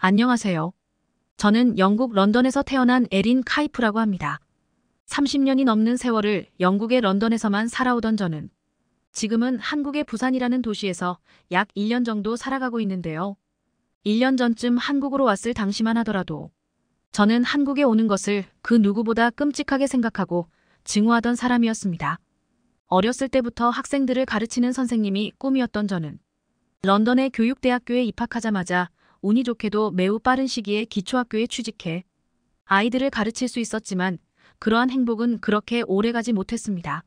안녕하세요. 저는 영국 런던에서 태어난 에린 카이프라고 합니다. 30년이 넘는 세월을 영국의 런던에서만 살아오던 저는 지금은 한국의 부산이라는 도시에서 약 1년 정도 살아가고 있는데요. 1년 전쯤 한국으로 왔을 당시만 하더라도 저는 한국에 오는 것을 그 누구보다 끔찍하게 생각하고 증오하던 사람이었습니다. 어렸을 때부터 학생들을 가르치는 선생님이 꿈이었던 저는 런던의 교육대학교에 입학하자마자 운이 좋게도 매우 빠른 시기에 기초학교에 취직해 아이들을 가르칠 수 있었지만 그러한 행복은 그렇게 오래가지 못했습니다.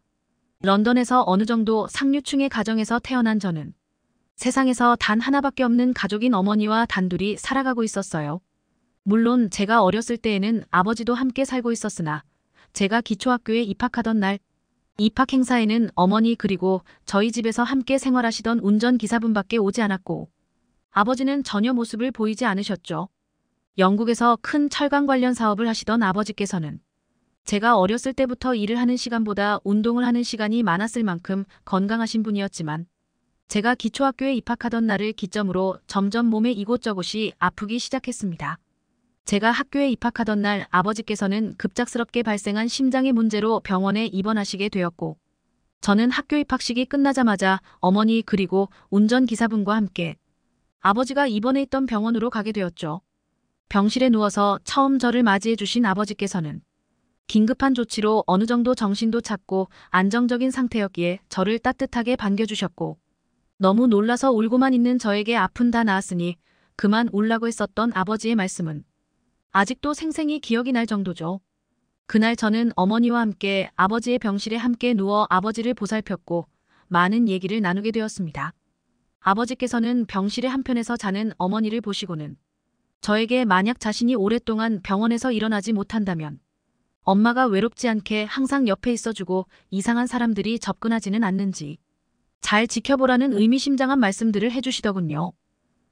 런던에서 어느 정도 상류층의 가정에서 태어난 저는 세상에서 단 하나밖에 없는 가족인 어머니와 단둘이 살아가고 있었어요. 물론 제가 어렸을 때에는 아버지도 함께 살고 있었으나 제가 기초학교에 입학하던 날 입학 행사에는 어머니 그리고 저희 집에서 함께 생활하시던 운전기사분밖에 오지 않았고 아버지는 전혀 모습을 보이지 않으셨죠. 영국에서 큰 철강 관련 사업을 하시던 아버지께서는 제가 어렸을 때부터 일을 하는 시간보다 운동을 하는 시간이 많았을 만큼 건강하신 분이었지만 제가 기초학교에 입학하던 날을 기점으로 점점 몸에 이곳저곳이 아프기 시작했습니다. 제가 학교에 입학하던 날 아버지께서는 급작스럽게 발생한 심장의 문제로 병원에 입원하시게 되었고 저는 학교 입학식이 끝나자마자 어머니 그리고 운전기사분과 함께 아버지가 입원해 있던 병원으로 가게 되었죠. 병실에 누워서 처음 저를 맞이해 주신 아버지께서는 긴급한 조치로 어느 정도 정신도 찾고 안정적인 상태였기에 저를 따뜻하게 반겨주셨고 너무 놀라서 울고만 있는 저에게 아픈 다 나았으니 그만 울라고 했었던 아버지의 말씀은 아직도 생생히 기억이 날 정도죠. 그날 저는 어머니와 함께 아버지의 병실에 함께 누워 아버지를 보살폈고 많은 얘기를 나누게 되었습니다. 아버지께서는 병실의 한편에서 자는 어머니를 보시고는 저에게 만약 자신이 오랫동안 병원에서 일어나지 못한다면 엄마가 외롭지 않게 항상 옆에 있어주고 이상한 사람들이 접근하지는 않는지 잘 지켜보라는 의미심장한 말씀들을 해주시더군요.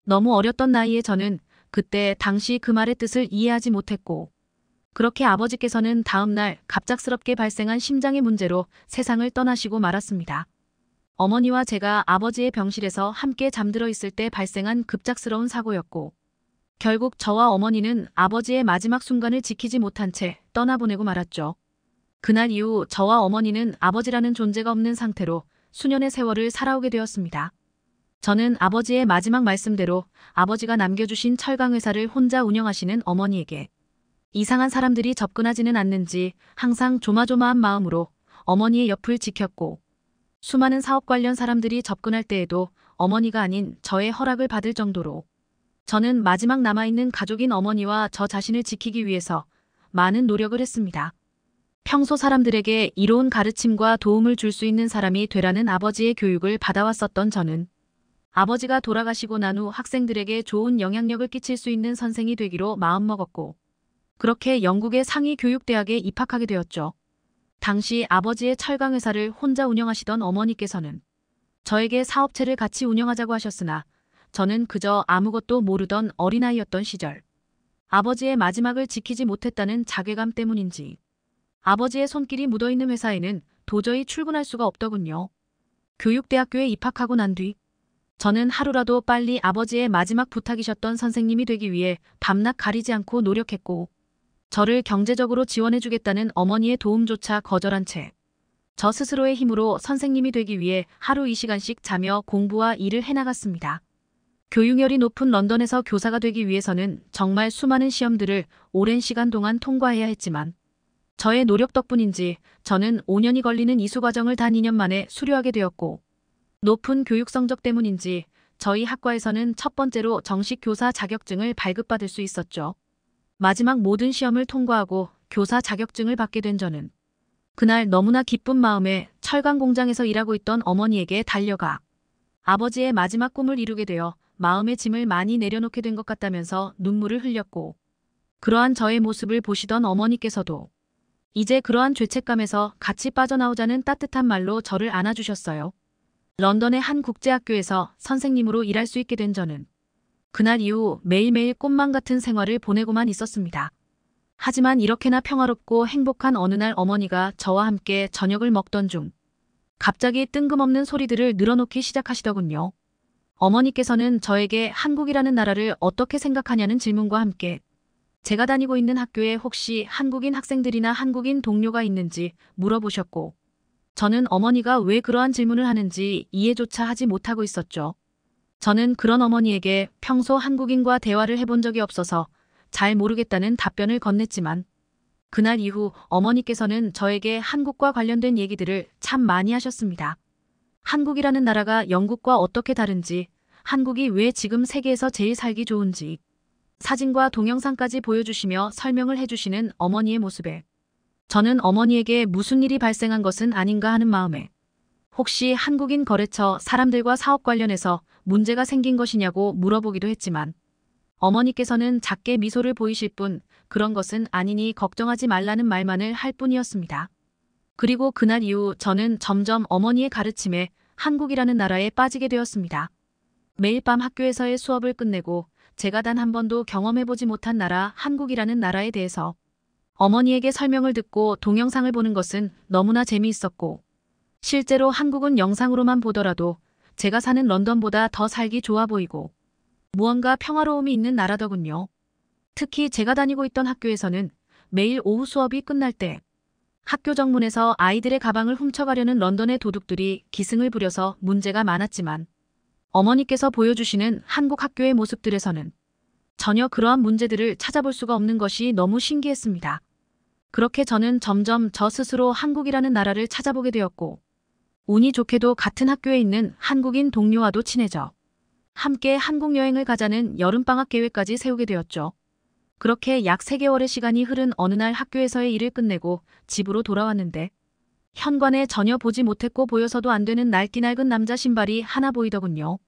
너무 어렸던 나이에 저는 그때 당시 그 말의 뜻을 이해하지 못했고 그렇게 아버지께서는 다음날 갑작스럽게 발생한 심장의 문제로 세상을 떠나시고 말았습니다. 어머니와 제가 아버지의 병실에서 함께 잠들어 있을 때 발생한 급작스러운 사고였고 결국 저와 어머니는 아버지의 마지막 순간을 지키지 못한 채 떠나보내고 말았죠. 그날 이후 저와 어머니는 아버지라는 존재가 없는 상태로 수년의 세월을 살아오게 되었습니다. 저는 아버지의 마지막 말씀대로 아버지가 남겨주신 철강회사를 혼자 운영하시는 어머니에게 이상한 사람들이 접근하지는 않는지 항상 조마조마한 마음으로 어머니의 옆을 지켰고 수많은 사업 관련 사람들이 접근할 때에도 어머니가 아닌 저의 허락을 받을 정도로 저는 마지막 남아있는 가족인 어머니와 저 자신을 지키기 위해서 많은 노력을 했습니다. 평소 사람들에게 이로운 가르침과 도움을 줄 수 있는 사람이 되라는 아버지의 교육을 받아왔었던 저는 아버지가 돌아가시고 난 후 학생들에게 좋은 영향력을 끼칠 수 있는 선생이 되기로 마음먹었고 그렇게 영국의 상위 교육대학에 입학하게 되었죠. 당시 아버지의 철강회사를 혼자 운영하시던 어머니께서는 저에게 사업체를 같이 운영하자고 하셨으나 저는 그저 아무것도 모르던 어린아이였던 시절 아버지의 마지막을 지키지 못했다는 자괴감 때문인지 아버지의 손길이 묻어있는 회사에는 도저히 출근할 수가 없더군요. 교육대학교에 입학하고 난 뒤 저는 하루라도 빨리 아버지의 마지막 부탁이셨던 선생님이 되기 위해 밤낮 가리지 않고 노력했고 저를 경제적으로 지원해주겠다는 어머니의 도움조차 거절한 채 저 스스로의 힘으로 선생님이 되기 위해 하루 2시간씩 자며 공부와 일을 해나갔습니다. 교육열이 높은 런던에서 교사가 되기 위해서는 정말 수많은 시험들을 오랜 시간 동안 통과해야 했지만 저의 노력 덕분인지 저는 5년이 걸리는 이수 과정을 단 2년 만에 수료하게 되었고 높은 교육 성적 때문인지 저희 학과에서는 첫 번째로 정식 교사 자격증을 발급받을 수 있었죠. 마지막 모든 시험을 통과하고 교사 자격증을 받게 된 저는 그날 너무나 기쁜 마음에 철강 공장에서 일하고 있던 어머니에게 달려가 아버지의 마지막 꿈을 이루게 되어 마음의 짐을 많이 내려놓게 된 것 같다면서 눈물을 흘렸고 그러한 저의 모습을 보시던 어머니께서도 이제 그러한 죄책감에서 같이 빠져나오자는 따뜻한 말로 저를 안아주셨어요. 런던의 한 국제학교에서 선생님으로 일할 수 있게 된 저는 그날 이후 매일매일 꽃만 같은 생활을 보내고만 있었습니다. 하지만 이렇게나 평화롭고 행복한 어느 날 어머니가 저와 함께 저녁을 먹던 중 갑자기 뜬금없는 소리들을 늘어놓기 시작하시더군요. 어머니께서는 저에게 한국이라는 나라를 어떻게 생각하냐는 질문과 함께 제가 다니고 있는 학교에 혹시 한국인 학생들이나 한국인 동료가 있는지 물어보셨고 저는 어머니가 왜 그러한 질문을 하는지 이해조차 하지 못하고 있었죠. 저는 그런 어머니에게 평소 한국인과 대화를 해본 적이 없어서 잘 모르겠다는 답변을 건넸지만 그날 이후 어머니께서는 저에게 한국과 관련된 얘기들을 참 많이 하셨습니다. 한국이라는 나라가 영국과 어떻게 다른지 한국이 왜 지금 세계에서 제일 살기 좋은지 사진과 동영상까지 보여주시며 설명을 해주시는 어머니의 모습에 저는 어머니에게 무슨 일이 발생한 것은 아닌가 하는 마음에 혹시 한국인 거래처 사람들과 사업 관련해서 문제가 생긴 것이냐고 물어보기도 했지만 어머니께서는 작게 미소를 보이실 뿐 그런 것은 아니니 걱정하지 말라는 말만을 할 뿐이었습니다. 그리고 그날 이후 저는 점점 어머니의 가르침에 한국이라는 나라에 빠지게 되었습니다. 매일 밤 학교에서의 수업을 끝내고 제가 단 한 번도 경험해보지 못한 나라 한국이라는 나라에 대해서 어머니에게 설명을 듣고 동영상을 보는 것은 너무나 재미있었고 실제로 한국은 영상으로만 보더라도 제가 사는 런던보다 더 살기 좋아 보이고 무언가 평화로움이 있는 나라더군요. 특히 제가 다니고 있던 학교에서는 매일 오후 수업이 끝날 때 학교 정문에서 아이들의 가방을 훔쳐가려는 런던의 도둑들이 기승을 부려서 문제가 많았지만 어머니께서 보여주시는 한국 학교의 모습들에서는 전혀 그러한 문제들을 찾아볼 수가 없는 것이 너무 신기했습니다. 그렇게 저는 점점 저 스스로 한국이라는 나라를 찾아보게 되었고 운이 좋게도 같은 학교에 있는 한국인 동료와도 친해져 함께 한국 여행을 가자는 여름방학 계획까지 세우게 되었죠. 그렇게 약 3개월의 시간이 흐른 어느 날 학교에서의 일을 끝내고 집으로 돌아왔는데 현관에 전혀 보지 못했고 보여서도 안 되는 날기낡은 남자 신발이 하나 보이더군요.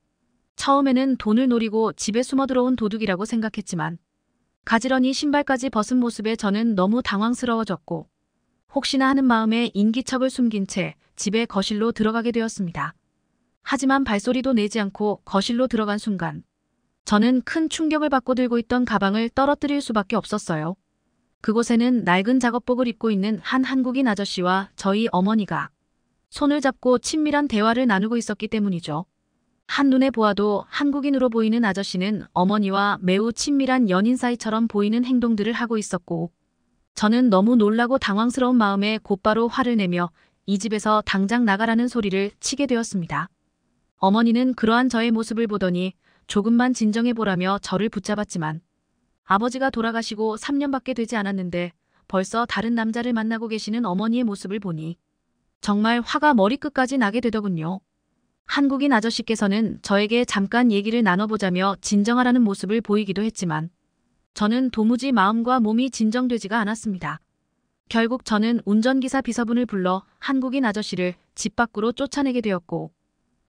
처음에는 돈을 노리고 집에 숨어 들어온 도둑이라고 생각했지만 가지런히 신발까지 벗은 모습에 저는 너무 당황스러워졌고 혹시나 하는 마음에 인기척을 숨긴 채 집에 거실로 들어가게 되었습니다. 하지만 발소리도 내지 않고 거실로 들어간 순간 저는 큰 충격을 받고 들고 있던 가방을 떨어뜨릴 수밖에 없었어요. 그곳에는 낡은 작업복을 입고 있는 한 한국인 아저씨와 저희 어머니가 손을 잡고 친밀한 대화를 나누고 있었기 때문이죠. 한눈에 보아도 한국인으로 보이는 아저씨는 어머니와 매우 친밀한 연인 사이처럼 보이는 행동들을 하고 있었고 저는 너무 놀라고 당황스러운 마음에 곧바로 화를 내며 이 집에서 당장 나가라는 소리를 치게 되었습니다. 어머니는 그러한 저의 모습을 보더니 조금만 진정해보라며 저를 붙잡았지만 아버지가 돌아가시고 3년밖에 되지 않았는데 벌써 다른 남자를 만나고 계시는 어머니의 모습을 보니 정말 화가 머리끝까지 나게 되더군요. 한국인 아저씨께서는 저에게 잠깐 얘기를 나눠보자며 진정하라는 모습을 보이기도 했지만 저는 도무지 마음과 몸이 진정되지가 않았습니다. 결국 저는 운전기사 비서분을 불러 한국인 아저씨를 집 밖으로 쫓아내게 되었고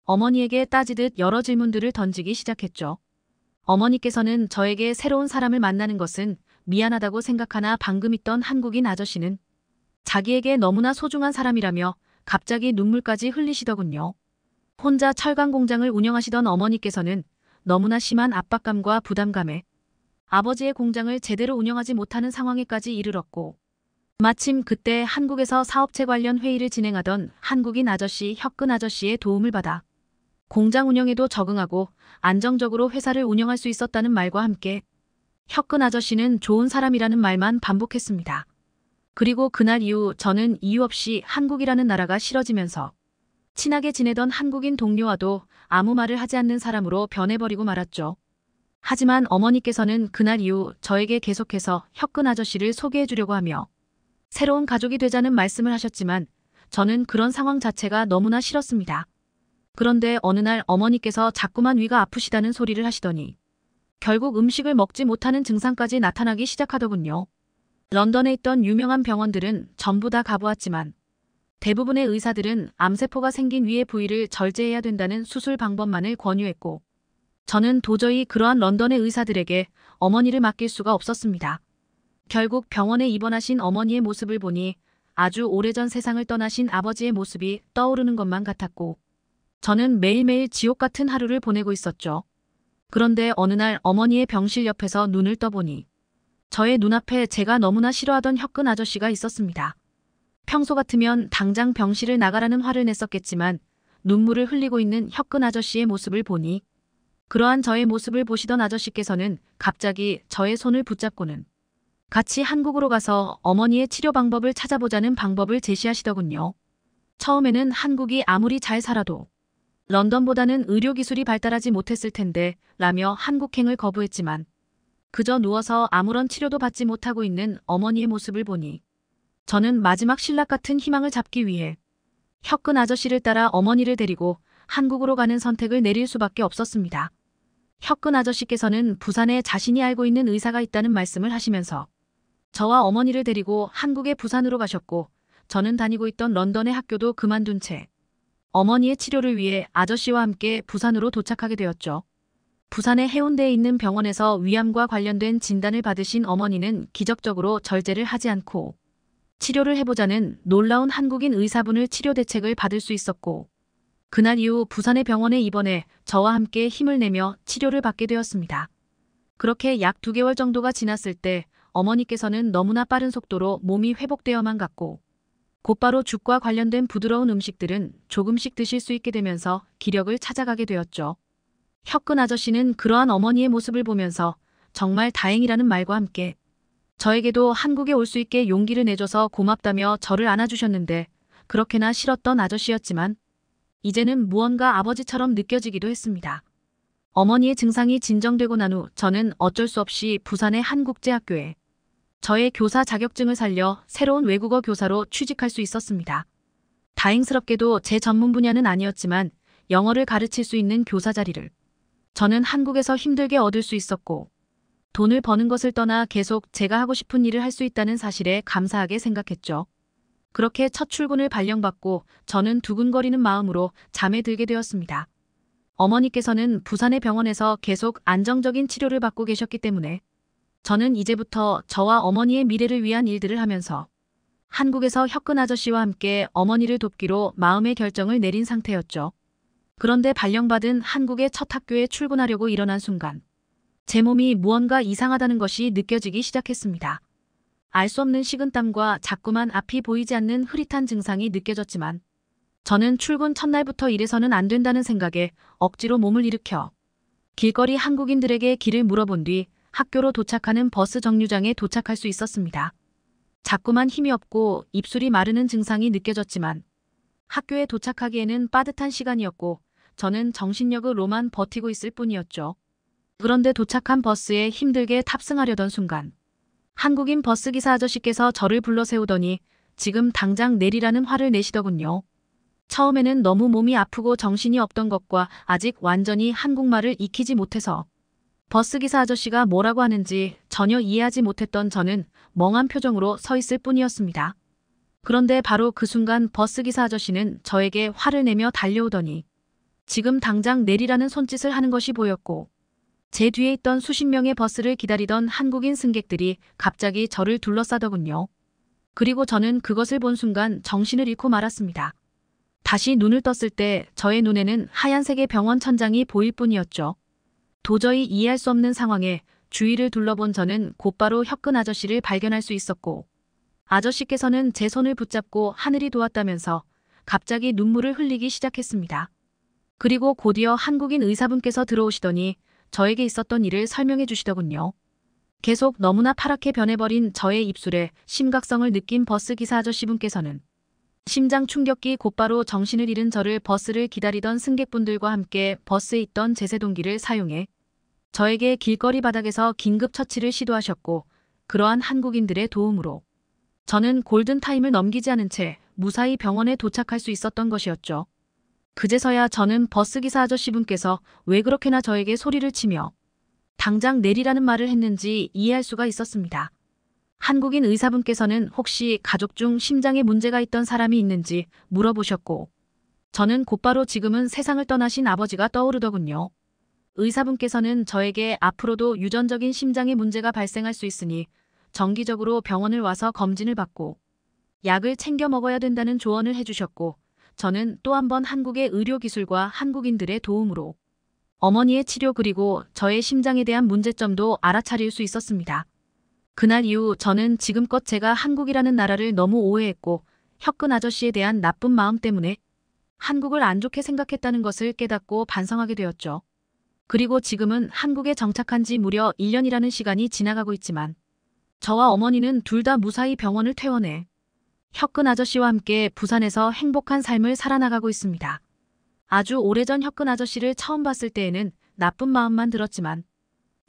어머니에게 따지듯 여러 질문들을 던지기 시작했죠. 어머니께서는 저에게 새로운 사람을 만나는 것은 미안하다고 생각하나 방금 있던 한국인 아저씨는 자기에게 너무나 소중한 사람이라며 갑자기 눈물까지 흘리시더군요. 혼자 철강 공장을 운영하시던 어머니께서는 너무나 심한 압박감과 부담감에 아버지의 공장을 제대로 운영하지 못하는 상황에까지 이르렀고 마침 그때 한국에서 사업체 관련 회의를 진행하던 한국인 아저씨 혁근 아저씨의 도움을 받아 공장 운영에도 적응하고 안정적으로 회사를 운영할 수 있었다는 말과 함께 혁근 아저씨는 좋은 사람이라는 말만 반복했습니다. 그리고 그날 이후 저는 이유 없이 한국이라는 나라가 싫어지면서 친하게 지내던 한국인 동료와도 아무 말을 하지 않는 사람으로 변해버리고 말았죠. 하지만 어머니께서는 그날 이후 저에게 계속해서 혁근 아저씨를 소개해주려고 하며 새로운 가족이 되자는 말씀을 하셨지만 저는 그런 상황 자체가 너무나 싫었습니다. 그런데 어느 날 어머니께서 자꾸만 위가 아프시다는 소리를 하시더니 결국 음식을 먹지 못하는 증상까지 나타나기 시작하더군요. 런던에 있던 유명한 병원들은 전부 다 가보았지만 대부분의 의사들은 암세포가 생긴 위의 부위를 절제해야 된다는 수술 방법만을 권유했고 저는 도저히 그러한 런던의 의사들에게 어머니를 맡길 수가 없었습니다. 결국 병원에 입원하신 어머니의 모습을 보니 아주 오래전 세상을 떠나신 아버지의 모습이 떠오르는 것만 같았고 저는 매일매일 지옥 같은 하루를 보내고 있었죠. 그런데 어느 날 어머니의 병실 옆에서 눈을 떠보니 저의 눈앞에 제가 너무나 싫어하던 혁근 아저씨가 있었습니다. 평소 같으면 당장 병실을 나가라는 화를 냈었겠지만 눈물을 흘리고 있는 혁근 아저씨의 모습을 보니 그러한 저의 모습을 보시던 아저씨께서는 갑자기 저의 손을 붙잡고는 같이 한국으로 가서 어머니의 치료 방법을 찾아보자는 방법을 제시하시더군요. 처음에는 한국이 아무리 잘 살아도 런던보다는 의료기술이 발달하지 못했을 텐데 라며 한국행을 거부했지만 그저 누워서 아무런 치료도 받지 못하고 있는 어머니의 모습을 보니 저는 마지막 신락 같은 희망을 잡기 위해 혁근 아저씨를 따라 어머니를 데리고 한국으로 가는 선택을 내릴 수밖에 없었습니다. 혁근 아저씨께서는 부산에 자신이 알고 있는 의사가 있다는 말씀을 하시면서 저와 어머니를 데리고 한국의 부산으로 가셨고 저는 다니고 있던 런던의 학교도 그만둔 채 어머니의 치료를 위해 아저씨와 함께 부산으로 도착하게 되었죠. 부산의 해운대에 있는 병원에서 위암과 관련된 진단을 받으신 어머니는 기적적으로 절제를 하지 않고 치료를 해보자는 놀라운 한국인 의사분을 치료 대책을 받을 수 있었고 그날 이후 부산의 병원에 입원해 저와 함께 힘을 내며 치료를 받게 되었습니다. 그렇게 약 2개월 정도가 지났을 때 어머니께서는 너무나 빠른 속도로 몸이 회복되어만 갔고 곧바로 죽과 관련된 부드러운 음식들은 조금씩 드실 수 있게 되면서 기력을 찾아가게 되었죠. 혁근 아저씨는 그러한 어머니의 모습을 보면서 정말 다행이라는 말과 함께 저에게도 한국에 올 수 있게 용기를 내줘서 고맙다며 저를 안아주셨는데 그렇게나 싫었던 아저씨였지만 이제는 무언가 아버지처럼 느껴지기도 했습니다. 어머니의 증상이 진정되고 난 후 저는 어쩔 수 없이 부산의 한국제학교에 저의 교사 자격증을 살려 새로운 외국어 교사로 취직할 수 있었습니다. 다행스럽게도 제 전문 분야는 아니었지만 영어를 가르칠 수 있는 교사 자리를 저는 한국에서 힘들게 얻을 수 있었고 돈을 버는 것을 떠나 계속 제가 하고 싶은 일을 할 수 있다는 사실에 감사하게 생각했죠. 그렇게 첫 출근을 발령받고 저는 두근거리는 마음으로 잠에 들게 되었습니다. 어머니께서는 부산의 병원에서 계속 안정적인 치료를 받고 계셨기 때문에 저는 이제부터 저와 어머니의 미래를 위한 일들을 하면서 한국에서 혁근 아저씨와 함께 어머니를 돕기로 마음의 결정을 내린 상태였죠. 그런데 발령받은 한국의 첫 학교에 출근하려고 일어난 순간 제 몸이 무언가 이상하다는 것이 느껴지기 시작했습니다. 알 수 없는 식은땀과 자꾸만 앞이 보이지 않는 흐릿한 증상이 느껴졌지만 저는 출근 첫날부터 일해서는 안 된다는 생각에 억지로 몸을 일으켜 길거리 한국인들에게 길을 물어본 뒤 학교로 도착하는 버스 정류장에 도착할 수 있었습니다. 자꾸만 힘이 없고 입술이 마르는 증상이 느껴졌지만 학교에 도착하기에는 빠듯한 시간이었고 저는 정신력을로만 버티고 있을 뿐이었죠. 그런데 도착한 버스에 힘들게 탑승하려던 순간 한국인 버스기사 아저씨께서 저를 불러 세우더니 지금 당장 내리라는 화를 내시더군요. 처음에는 너무 몸이 아프고 정신이 없던 것과 아직 완전히 한국말을 익히지 못해서 버스기사 아저씨가 뭐라고 하는지 전혀 이해하지 못했던 저는 멍한 표정으로 서 있을 뿐이었습니다. 그런데 바로 그 순간 버스기사 아저씨는 저에게 화를 내며 달려오더니 지금 당장 내리라는 손짓을 하는 것이 보였고 제 뒤에 있던 수십 명의 버스를 기다리던 한국인 승객들이 갑자기 저를 둘러싸더군요. 그리고 저는 그것을 본 순간 정신을 잃고 말았습니다. 다시 눈을 떴을 때 저의 눈에는 하얀색의 병원 천장이 보일 뿐이었죠. 도저히 이해할 수 없는 상황에 주위를 둘러본 저는 곧바로 혁근 아저씨를 발견할 수 있었고 아저씨께서는 제 손을 붙잡고 하늘이 도왔다면서 갑자기 눈물을 흘리기 시작했습니다. 그리고 곧이어 한국인 의사분께서 들어오시더니 저에게 있었던 일을 설명해 주시더군요. 계속 너무나 파랗게 변해버린 저의 입술에 심각성을 느낀 버스기사 아저씨분께서는 심장 충격기 곧바로 정신을 잃은 저를 버스를 기다리던 승객분들과 함께 버스에 있던 제세동기를 사용해 저에게 길거리 바닥에서 긴급 처치를 시도하셨고 그러한 한국인들의 도움으로 저는 골든타임을 넘기지 않은 채 무사히 병원에 도착할 수 있었던 것이었죠. 그제서야 저는 버스기사 아저씨분께서 왜 그렇게나 저에게 소리를 치며 당장 내리라는 말을 했는지 이해할 수가 있었습니다. 한국인 의사분께서는 혹시 가족 중 심장에 문제가 있던 사람이 있는지 물어보셨고 저는 곧바로 지금은 세상을 떠나신 아버지가 떠오르더군요. 의사분께서는 저에게 앞으로도 유전적인 심장의 문제가 발생할 수 있으니 정기적으로 병원을 와서 검진을 받고 약을 챙겨 먹어야 된다는 조언을 해주셨고 저는 또 한 번 한국의 의료기술과 한국인들의 도움으로 어머니의 치료 그리고 저의 심장에 대한 문제점도 알아차릴 수 있었습니다. 그날 이후 저는 지금껏 제가 한국이라는 나라를 너무 오해했고 혁근 아저씨에 대한 나쁜 마음 때문에 한국을 안 좋게 생각했다는 것을 깨닫고 반성하게 되었죠. 그리고 지금은 한국에 정착한 지 무려 1년이라는 시간이 지나가고 있지만 저와 어머니는 둘 다 무사히 병원을 퇴원해 혁근 아저씨와 함께 부산에서 행복한 삶을 살아나가고 있습니다. 아주 오래전 혁근 아저씨를 처음 봤을 때에는 나쁜 마음만 들었지만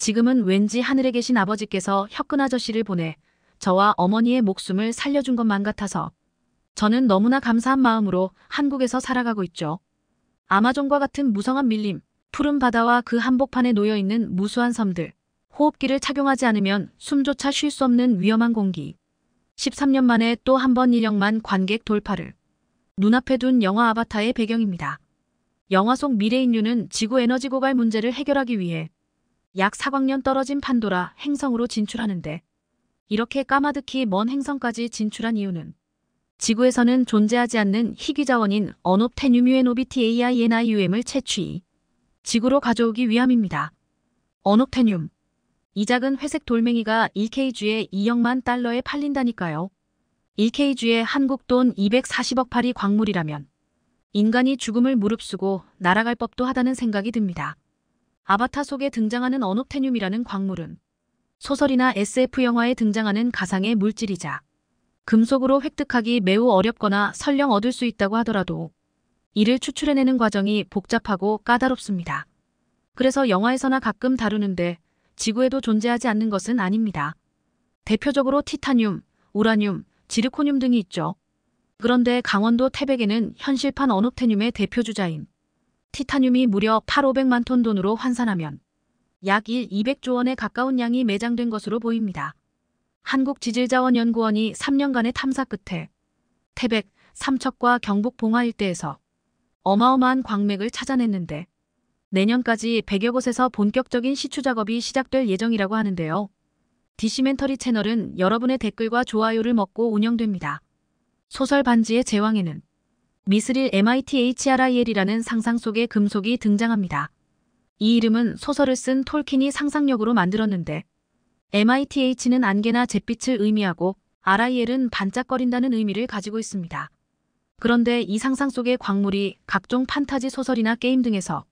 지금은 왠지 하늘에 계신 아버지께서 혁근 아저씨를 보내 저와 어머니의 목숨을 살려준 것만 같아서 저는 너무나 감사한 마음으로 한국에서 살아가고 있죠. 아마존과 같은 무성한 밀림, 푸른 바다와 그 한복판에 놓여있는 무수한 섬들, 호흡기를 착용하지 않으면 숨조차 쉴 수 없는 위험한 공기. 13년 만에 또 한번1력만 관객 돌파를 눈앞에 둔 영화 아바타의 배경입니다. 영화 속 미래인류는 지구 에너지 고갈 문제를 해결하기 위해 약 4광년 떨어진 판도라 행성으로 진출하는데 이렇게 까마득히 먼 행성까지 진출한 이유는 지구에서는 존재하지 않는 희귀자원인 언옵테뉴뮤에노비티 a i n i u m 을 채취 지구로 가져오기 위함입니다. 언옵테늄 이 작은 회색 돌멩이가 1kg에 2억만 달러에 팔린다니까요. 1kg에 한국 돈 240억 파리 광물이라면 인간이 죽음을 무릅쓰고 날아갈 법도 하다는 생각이 듭니다. 아바타 속에 등장하는 언옵테늄이라는 광물은 소설이나 SF영화에 등장하는 가상의 물질이자 금속으로 획득하기 매우 어렵거나 설령 얻을 수 있다고 하더라도 이를 추출해내는 과정이 복잡하고 까다롭습니다. 그래서 영화에서나 가끔 다루는데 지구에도 존재하지 않는 것은 아닙니다. 대표적으로 티타늄, 우라늄, 지르코늄 등이 있죠. 그런데 강원도 태백에는 현실판 언옵테늄의 대표주자인 티타늄이 무려 8,500만 톤 돈으로 환산하면 약 1, 200조 원에 가까운 양이 매장된 것으로 보입니다. 한국지질자원연구원이 3년간의 탐사 끝에 태백, 삼척과 경북 봉화 일대에서 어마어마한 광맥을 찾아냈는데 내년까지 100여 곳에서 본격적인 시추 작업이 시작될 예정이라고 하는데요. 디시멘터리 채널은 여러분의 댓글과 좋아요를 먹고 운영됩니다. 소설 반지의 제왕에는 미스릴 MITHRIL이라는 상상 속의 금속이 등장합니다. 이 이름은 소설을 쓴 톨킨이 상상력으로 만들었는데 MITH는 안개나 잿빛을 의미하고 RIL은 반짝거린다는 의미를 가지고 있습니다. 그런데 이 상상 속의 광물이 각종 판타지 소설이나 게임 등에서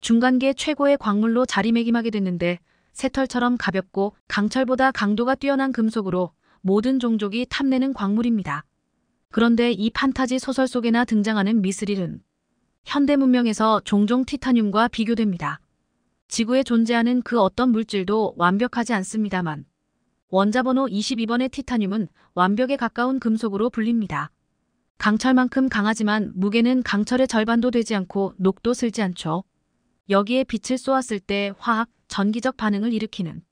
중간계 최고의 광물로 자리매김하게 됐는데 새털처럼 가볍고 강철보다 강도가 뛰어난 금속으로 모든 종족이 탐내는 광물입니다. 그런데 이 판타지 소설 속에나 등장하는 미스릴은 현대 문명에서 종종 티타늄과 비교됩니다. 지구에 존재하는 그 어떤 물질도 완벽하지 않습니다만 원자번호 22번의 티타늄은 완벽에 가까운 금속으로 불립니다. 강철만큼 강하지만 무게는 강철의 절반도 되지 않고 녹도 슬지 않죠. 여기에 빛을 쏘았을 때 화학, 전기적 반응을 일으키는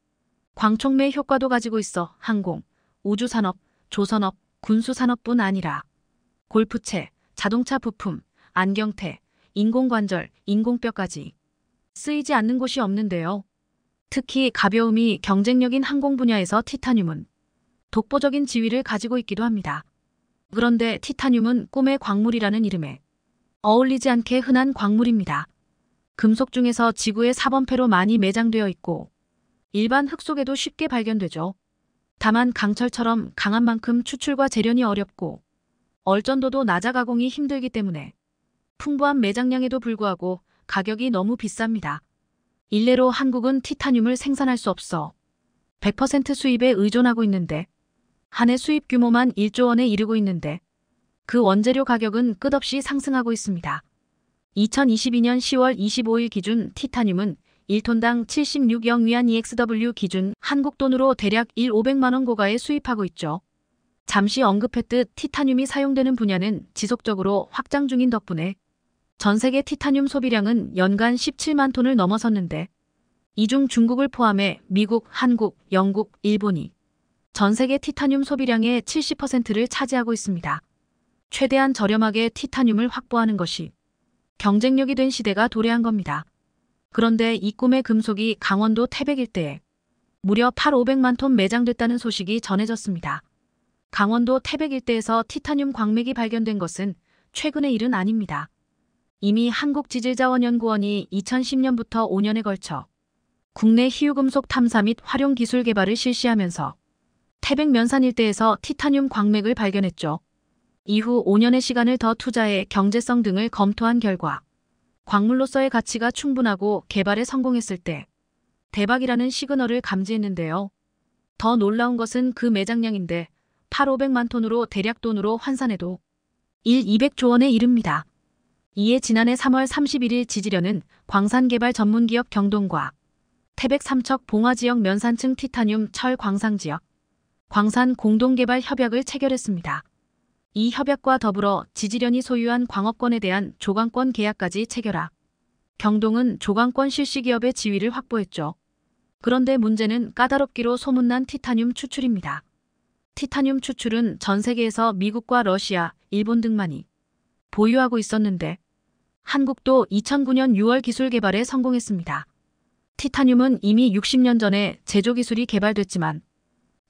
광촉매 효과도 가지고 있어 항공, 우주산업, 조선업, 군수산업뿐 아니라 골프채, 자동차 부품, 안경테, 인공관절, 인공뼈까지 쓰이지 않는 곳이 없는데요. 특히 가벼움이 경쟁력인 항공 분야에서 티타늄은 독보적인 지위를 가지고 있기도 합니다. 그런데 티타늄은 꿈의 광물이라는 이름에 어울리지 않게 흔한 광물입니다. 금속 중에서 지구의 4번패로 많이 매장되어 있고 일반 흙 속에도 쉽게 발견되죠. 다만 강철처럼 강한 만큼 추출과 재련이 어렵고 얼전도도 낮아 가공이 힘들기 때문에 풍부한 매장량에도 불구하고 가격이 너무 비쌉니다. 일례로 한국은 티타늄을 생산할 수 없어 100% 수입에 의존하고 있는데 한해 수입 규모만 1조 원에 이르고 있는데 그 원재료 가격은 끝없이 상승하고 있습니다. 2022년 10월 25일 기준 티타늄은 1톤당 76영 위안 EXW 기준 한국 돈으로 대략 1 500만원 고가에 수입하고 있죠. 잠시 언급했듯 티타늄이 사용되는 분야는 지속적으로 확장 중인 덕분에 전 세계 티타늄 소비량은 연간 17만 톤을 넘어섰는데 이 중 중국을 포함해 미국, 한국, 영국, 일본이 전 세계 티타늄 소비량의 70%를 차지하고 있습니다. 최대한 저렴하게 티타늄을 확보하는 것이 경쟁력이 된 시대가 도래한 겁니다. 그런데 이 꿈의 금속이 강원도 태백 일대에 무려 8 500만 톤 매장됐다는 소식이 전해졌습니다. 강원도 태백 일대에서 티타늄 광맥이 발견된 것은 최근의 일은 아닙니다. 이미 한국지질자원연구원이 2010년부터 5년에 걸쳐 국내 희유금속 탐사 및 활용 기술 개발을 실시하면서 태백 면산 일대에서 티타늄 광맥을 발견했죠. 이후 5년의 시간을 더 투자해 경제성 등을 검토한 결과 광물로서의 가치가 충분하고 개발에 성공했을 때 대박이라는 시그널을 감지했는데요. 더 놀라운 것은 그 매장량인데 8,500만 톤으로 대략 돈으로 환산해도 1 200조 원에 이릅니다. 이에 지난해 3월 31일 지지려는 광산개발 전문기업 경동과 태백 삼척 봉화지역 면산층 티타늄 철 광산지역 광산 공동개발 협약을 체결했습니다. 이 협약과 더불어 지지련이 소유한 광업권에 대한 조강권 계약까지 체결하. 경동은 조강권 실시기업의 지위를 확보했죠. 그런데 문제는 까다롭기로 소문난 티타늄 추출입니다. 티타늄 추출은 전 세계에서 미국과 러시아, 일본 등만이 보유하고 있었는데 한국도 2009년 6월 기술 개발에 성공했습니다. 티타늄은 이미 60년 전에 제조 기술이 개발됐지만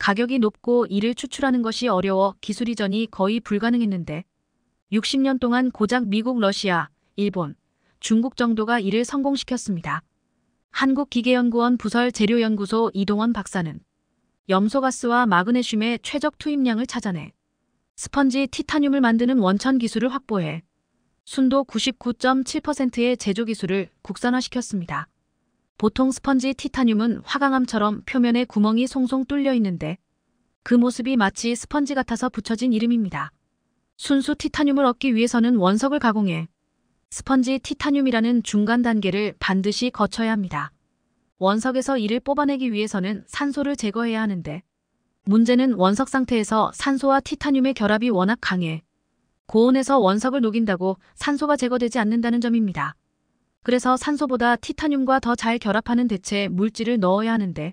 가격이 높고 이를 추출하는 것이 어려워 기술 이전이 거의 불가능했는데 60년 동안 고작 미국, 러시아, 일본, 중국 정도가 이를 성공시켰습니다. 한국기계연구원 부설 재료연구소 이동원 박사는 염소가스와 마그네슘의 최적 투입량을 찾아내 스펀지 티타늄을 만드는 원천 기술을 확보해 순도 99.7%의 제조 기술을 국산화시켰습니다. 보통 스펀지 티타늄은 화강암처럼 표면에 구멍이 송송 뚫려 있는데 그 모습이 마치 스펀지 같아서 붙여진 이름입니다. 순수 티타늄을 얻기 위해서는 원석을 가공해 스펀지 티타늄이라는 중간 단계를 반드시 거쳐야 합니다. 원석에서 이를 뽑아내기 위해서는 산소를 제거해야 하는데 문제는 원석 상태에서 산소와 티타늄의 결합이 워낙 강해 고온에서 원석을 녹인다고 산소가 제거되지 않는다는 점입니다. 그래서 산소보다 티타늄과 더 잘 결합하는 대체 물질을 넣어야 하는데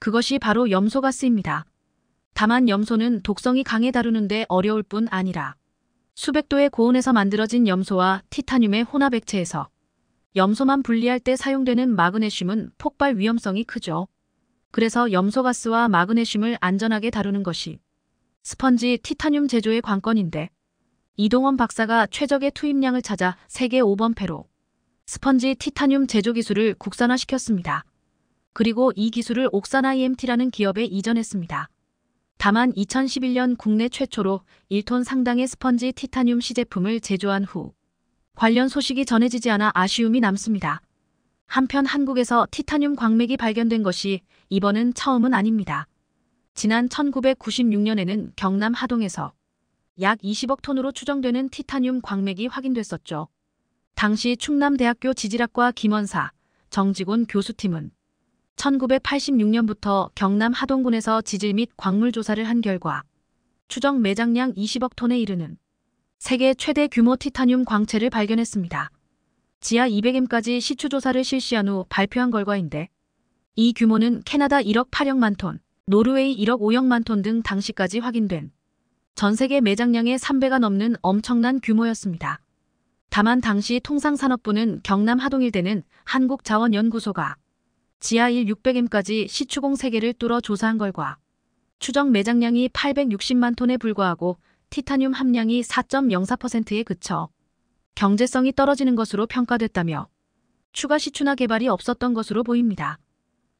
그것이 바로 염소가스입니다. 다만 염소는 독성이 강해 다루는데 어려울 뿐 아니라 수백 도의 고온에서 만들어진 염소와 티타늄의 혼합 액체에서 염소만 분리할 때 사용되는 마그네슘은 폭발 위험성이 크죠. 그래서 염소가스와 마그네슘을 안전하게 다루는 것이 스펀지 티타늄 제조의 관건인데 이동원 박사가 최적의 투입량을 찾아 세계 5번 패로 스펀지 티타늄 제조 기술을 국산화시켰습니다. 그리고 이 기술을 옥산 IMT라는 기업에 이전했습니다. 다만 2011년 국내 최초로 1톤 상당의 스펀지 티타늄 시제품을 제조한 후 관련 소식이 전해지지 않아 아쉬움이 남습니다. 한편 한국에서 티타늄 광맥이 발견된 것이 이번은 처음은 아닙니다. 지난 1996년에는 경남 하동에서 약 20억 톤으로 추정되는 티타늄 광맥이 확인됐었죠. 당시 충남대학교 지질학과 김원사, 정직원 교수팀은 1986년부터 경남 하동군에서 지질 및 광물 조사를 한 결과 추정 매장량 20억 톤에 이르는 세계 최대 규모 티타늄 광채를 발견했습니다. 지하 200m까지 시추 조사를 실시한 후 발표한 결과인데 이 규모는 캐나다 1억 8억만 톤, 노르웨이 1억 5억만 톤 등 당시까지 확인된 전 세계 매장량의 3배가 넘는 엄청난 규모였습니다. 다만 당시 통상산업부는 경남 하동일대는 한국자원연구소가 지하 1 600m까지 시추공 3개를 뚫어 조사한 결과 추정 매장량이 860만 톤에 불과하고 티타늄 함량이 4.04%에 그쳐 경제성이 떨어지는 것으로 평가됐다며 추가 시추나 개발이 없었던 것으로 보입니다.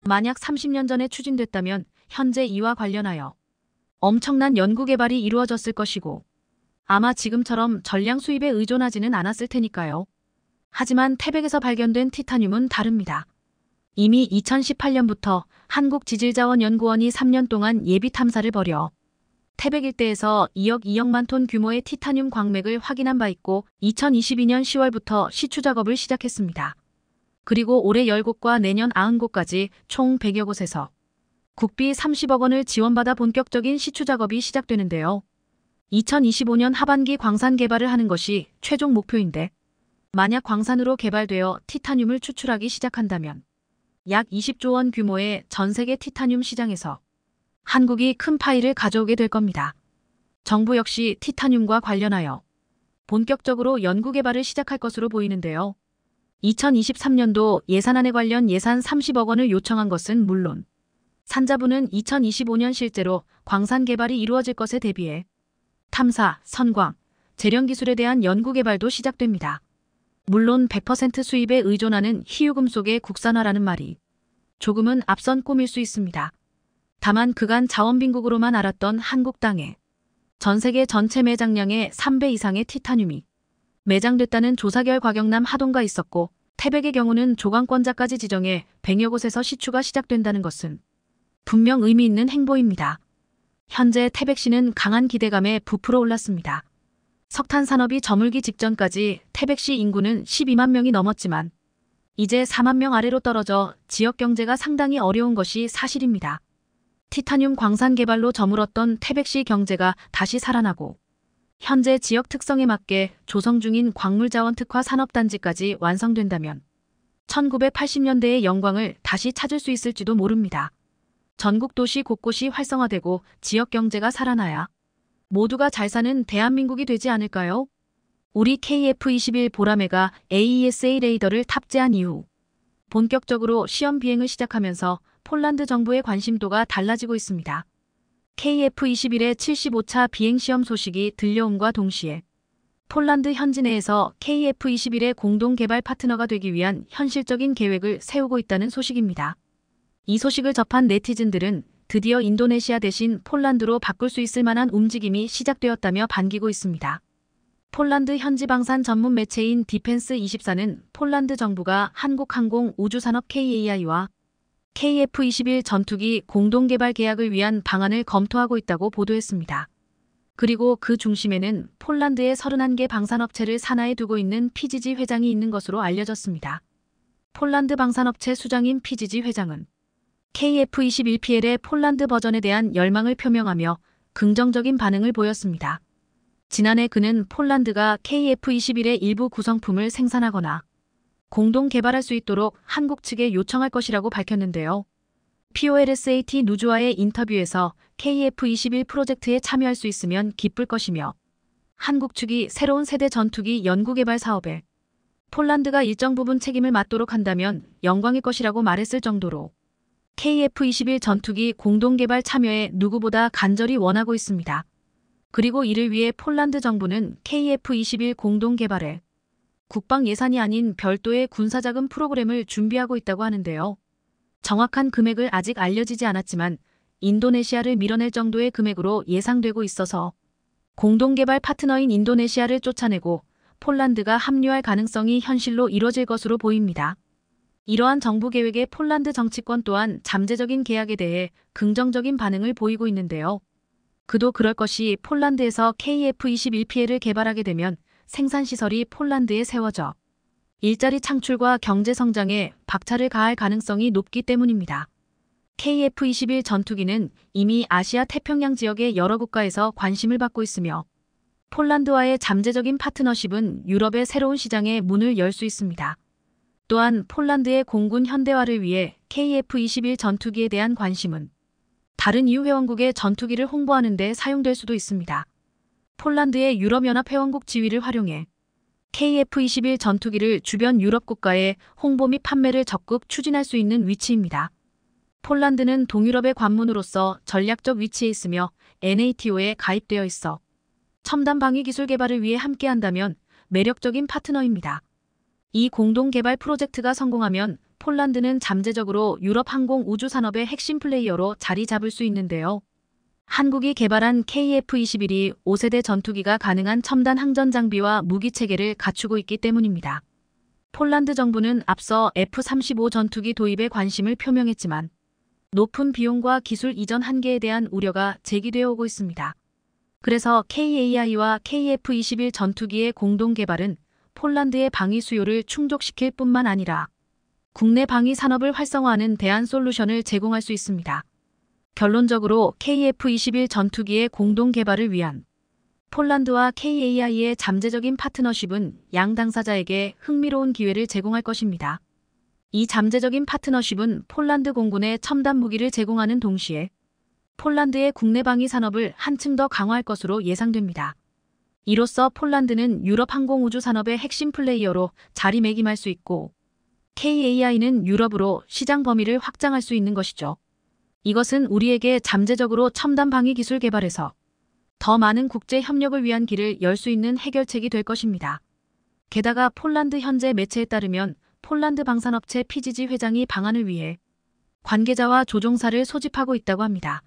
만약 30년 전에 추진됐다면 현재 이와 관련하여 엄청난 연구개발이 이루어졌을 것이고 아마 지금처럼 전량 수입에 의존하지는 않았을 테니까요. 하지만 태백에서 발견된 티타늄은 다릅니다. 이미 2018년부터 한국지질자원연구원이 3년 동안 예비 탐사를 벌여 태백 일대에서 2억 2억만 톤 규모의 티타늄 광맥을 확인한 바 있고 2022년 10월부터 시추 작업을 시작했습니다. 그리고 올해 10곳과 내년 90곳까지 총 100여 곳에서 국비 30억 원을 지원받아 본격적인 시추 작업이 시작되는데요. 2025년 하반기 광산 개발을 하는 것이 최종 목표인데 만약 광산으로 개발되어 티타늄을 추출하기 시작한다면 약 20조 원 규모의 전 세계 티타늄 시장에서 한국이 큰 파일을 가져오게 될 겁니다. 정부 역시 티타늄과 관련하여 본격적으로 연구개발을 시작할 것으로 보이는데요. 2023년도 예산안에 관련 예산 30억 원을 요청한 것은 물론 산자부는 2025년 실제로 광산 개발이 이루어질 것에 대비해 탐사, 선광, 재련 기술에 대한 연구개발도 시작됩니다. 물론 100% 수입에 의존하는 희유금속의 국산화라는 말이 조금은 앞선 꿈일 수 있습니다. 다만 그간 자원빈국으로만 알았던 한국 땅에 전 세계 전체 매장량의 3배 이상의 티타늄이 매장됐다는 조사결 과경남 하동가 있었고 태백의 경우는 조강권자까지 지정해 100여 곳에서 시추가 시작된다는 것은 분명 의미 있는 행보입니다. 현재 태백 시는 강한 기대감에 부풀어 올랐습니다. 석탄 산업이 저물기 직전까지 태백시 인구는 12만 명이 넘었지만 이제 4만 명 아래로 떨어져 지역 경제가 상당히 어려운 것이 사실입니다. 티타늄 광산 개발로 저물었던 태백시 경제가 다시 살아나고 현재 지역 특성에 맞게 조성 중인 광물자원 특화 산업단지까지 완성된다면 1980년대의 영광을 다시 찾을 수 있을지도 모릅니다. 전국 도시 곳곳이 활성화되고 지역 경제가 살아나야 모두가 잘 사는 대한민국이 되지 않을까요? 우리 KF-21 보라매가 AESA e 레이더를 탑재한 이후 본격적으로 시험 비행을 시작하면서 폴란드 정부의 관심도가 달라지고 있습니다. KF-21의 75차 비행시험 소식이 들려옴과 동시에 폴란드 현지 내에서 KF-21의 공동 개발 파트너가 되기 위한 현실적인 계획을 세우고 있다는 소식입니다. 이 소식을 접한 네티즌들은 드디어 인도네시아 대신 폴란드로 바꿀 수 있을 만한 움직임이 시작되었다며 반기고 있습니다. 폴란드 현지 방산 전문 매체인 디펜스24는 폴란드 정부가 한국항공 우주산업 KAI와 KF-21 전투기 공동개발 계약을 위한 방안을 검토하고 있다고 보도했습니다. 그리고 그 중심에는 폴란드의 31개 방산업체를 산하에 두고 있는 피지지 회장이 있는 것으로 알려졌습니다. 폴란드 방산업체 수장인 피지지 회장은 KF21PL의 폴란드 버전에 대한 열망을 표명하며 긍정적인 반응을 보였습니다. 지난해 그는 폴란드가 KF21의 일부 구성품을 생산하거나 공동 개발할 수 있도록 한국 측에 요청할 것이라고 밝혔는데요. POLSAT 누주와의 인터뷰에서 KF21 프로젝트에 참여할 수 있으면 기쁠 것이며 한국 측이 새로운 세대 전투기 연구개발 사업에 폴란드가 일정 부분 책임을 맡도록 한다면 영광일 것이라고 말했을 정도로 KF-21 전투기 공동개발 참여에 누구보다 간절히 원하고 있습니다. 그리고 이를 위해 폴란드 정부는 KF-21 공동개발에 국방 예산이 아닌 별도의 군사자금 프로그램을 준비하고 있다고 하는데요. 정확한 금액을 아직 알려지지 않았지만 인도네시아를 밀어낼 정도의 금액으로 예상되고 있어서 공동개발 파트너인 인도네시아를 쫓아내고 폴란드가 합류할 가능성이 현실로 이뤄질 것으로 보입니다. 이러한 정부 계획에 폴란드 정치권 또한 잠재적인 계약에 대해 긍정적인 반응을 보이고 있는데요. 그도 그럴 것이 폴란드에서 KF-21P를 개발하게 되면 생산시설이 폴란드에 세워져 일자리 창출과 경제 성장에 박차를 가할 가능성이 높기 때문입니다. KF-21 전투기는 이미 아시아 태평양 지역의 여러 국가에서 관심을 받고 있으며 폴란드와의 잠재적인 파트너십은 유럽의 새로운 시장에 문을 열 수 있습니다. 또한 폴란드의 공군 현대화를 위해 KF-21 전투기에 대한 관심은 다른 이웃 회원국의 전투기를 홍보하는 데 사용될 수도 있습니다. 폴란드의 유럽연합 회원국 지위를 활용해 KF-21 전투기를 주변 유럽 국가에 홍보 및 판매를 적극 추진할 수 있는 위치입니다. 폴란드는 동유럽의 관문으로서 전략적 위치에 있으며 NATO에 가입되어 있어 첨단 방위 기술 개발을 위해 함께한다면 매력적인 파트너입니다. 이 공동개발 프로젝트가 성공하면 폴란드는 잠재적으로 유럽 항공 우주산업의 핵심 플레이어로 자리 잡을 수 있는데요. 한국이 개발한 KF-21이 5세대 전투기가 가능한 첨단 항전 장비와 무기체계를 갖추고 있기 때문입니다. 폴란드 정부는 앞서 F-35 전투기 도입에 관심을 표명했지만 높은 비용과 기술 이전 한계에 대한 우려가 제기되어 오고 있습니다. 그래서 KAI와 KF-21 전투기의 공동 개발은 폴란드의 방위 수요를 충족시킬 뿐만 아니라 국내 방위 산업을 활성화하는 대안 솔루션을 제공할 수 있습니다. 결론적으로 KF-21 전투기의 공동 개발을 위한 폴란드와 KAI의 잠재적인 파트너십은 양 당사자에게 흥미로운 기회를 제공할 것입니다. 이 잠재적인 파트너십은 폴란드 공군의 첨단 무기를 제공하는 동시에 폴란드의 국내 방위 산업을 한층 더 강화할 것으로 예상됩니다. 이로써 폴란드는 유럽 항공우주 산업의 핵심 플레이어로 자리매김할 수 있고 KAI는 유럽으로 시장 범위를 확장할 수 있는 것이죠. 이것은 우리에게 잠재적으로 첨단 방위 기술 개발에서 더 많은 국제 협력을 위한 길을 열 수 있는 해결책이 될 것입니다. 게다가 폴란드 현재 매체에 따르면 폴란드 방산업체 PGG 회장이 방안을 위해 관계자와 조종사를 소집하고 있다고 합니다.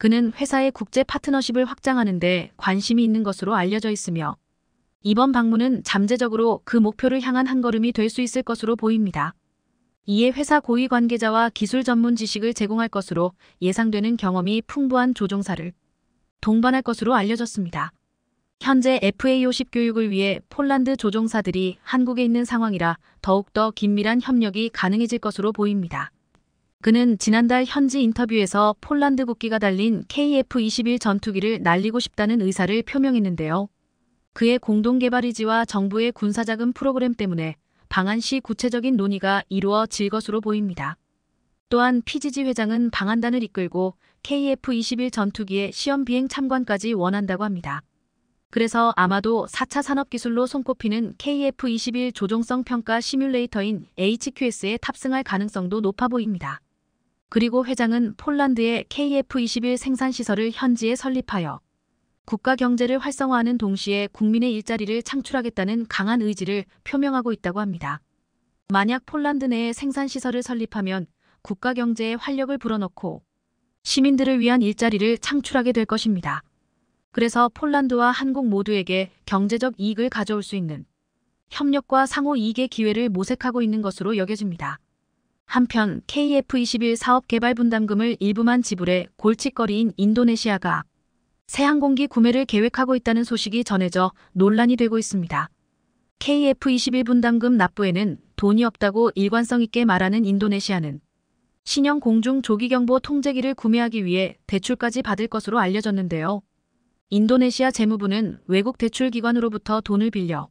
그는 회사의 국제 파트너십을 확장하는 데 관심이 있는 것으로 알려져 있으며 이번 방문은 잠재적으로 그 목표를 향한 한 걸음이 될 수 있을 것으로 보입니다. 이에 회사 고위 관계자와 기술 전문 지식을 제공할 것으로 예상되는 경험이 풍부한 조종사를 동반할 것으로 알려졌습니다. 현재 FAO10 교육을 위해 폴란드 조종사들이 한국에 있는 상황이라 더욱더 긴밀한 협력이 가능해질 것으로 보입니다. 그는 지난달 현지 인터뷰에서 폴란드 국기가 달린 KF-21 전투기를 날리고 싶다는 의사를 표명했는데요. 그의 공동개발의지와 정부의 군사자금 프로그램 때문에 방한시 구체적인 논의가 이루어질 것으로 보입니다. 또한 PGG 회장은 방한단을 이끌고 KF-21 전투기의 시험비행 참관까지 원한다고 합니다. 그래서 아마도 4차 산업기술로 손꼽히는 KF-21 조종성 평가 시뮬레이터인 HQS에 탑승할 가능성도 높아 보입니다. 그리고 회장은 폴란드의 KF21 생산시설을 현지에 설립하여 국가 경제를 활성화하는 동시에 국민의 일자리를 창출하겠다는 강한 의지를 표명하고 있다고 합니다. 만약 폴란드 내에 생산시설을 설립하면 국가 경제에 활력을 불어넣고 시민들을 위한 일자리를 창출하게 될 것입니다. 그래서 폴란드와 한국 모두에게 경제적 이익을 가져올 수 있는 협력과 상호 이익의 기회를 모색하고 있는 것으로 여겨집니다. 한편 KF-21 사업 개발 분담금을 일부만 지불해 골칫거리인 인도네시아가 새 항공기 구매를 계획하고 있다는 소식이 전해져 논란이 되고 있습니다. KF-21 분담금 납부에는 돈이 없다고 일관성 있게 말하는 인도네시아는 신형 공중 조기경보 통제기를 구매하기 위해 대출까지 받을 것으로 알려졌는데요. 인도네시아 재무부는 외국 대출기관으로부터 돈을 빌려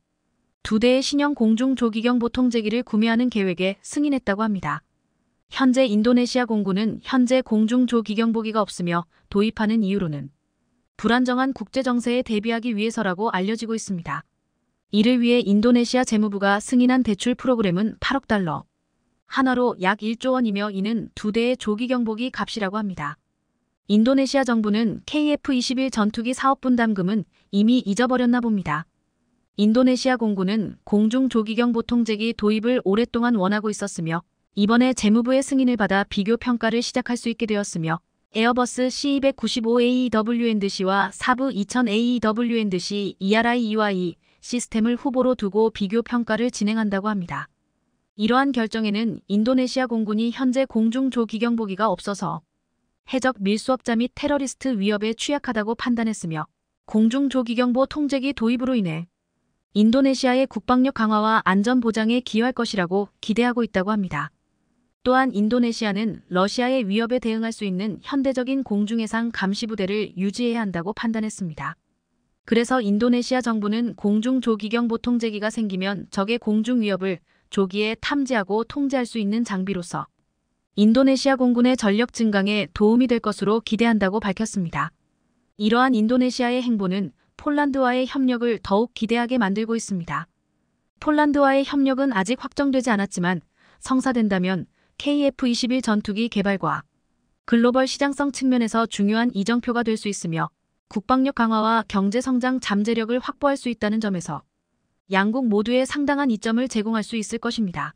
두 대의 신형 공중 조기경보 통제기를 구매하는 계획에 승인했다고 합니다. 현재 인도네시아 공군은 현재 공중 조기경보기가 없으며 도입하는 이유로는 불안정한 국제정세에 대비하기 위해서라고 알려지고 있습니다. 이를 위해 인도네시아 재무부가 승인한 대출 프로그램은 8억 달러, 한화로 약 1조 원이며 이는 두 대의 조기경보기 값이라고 합니다. 인도네시아 정부는 KF-21 전투기 사업 분담금은 이미 잊어버렸나 봅니다. 인도네시아 공군은 공중 조기경보 통제기 도입을 오랫동안 원하고 있었으며 이번에 재무부의 승인을 받아 비교 평가를 시작할 수 있게 되었으며 에어버스 C295AEW&C와 n d 사부 2000AEW&C n d ERI-EY e e 시스템을 후보로 두고 비교 평가를 진행한다고 합니다. 이러한 결정에는 인도네시아 공군이 현재 공중 조기경보기가 없어서 해적 밀수업자 및 테러리스트 위협에 취약하다고 판단했으며 공중 조기경보 통제기 도입으로 인해 인도네시아의 국방력 강화와 안전 보장에 기여할 것이라고 기대하고 있다고 합니다. 또한 인도네시아는 러시아의 위협에 대응할 수 있는 현대적인 공중해상 감시부대를 유지해야 한다고 판단했습니다. 그래서 인도네시아 정부는 공중 조기경 보통제기가 생기면 적의 공중 위협을 조기에 탐지하고 통제할 수 있는 장비로서 인도네시아 공군의 전력 증강에 도움이 될 것으로 기대한다고 밝혔습니다. 이러한 인도네시아의 행보는 폴란드와의 협력을 더욱 기대하게 만들고 있습니다. 폴란드와의 협력은 아직 확정되지 않았지만 성사된다면 KF-21 전투기 개발과 글로벌 시장성 측면에서 중요한 이정표가 될 수 있으며 국방력 강화와 경제성장 잠재력을 확보할 수 있다는 점에서 양국 모두의 상당한 이점을 제공할 수 있을 것입니다.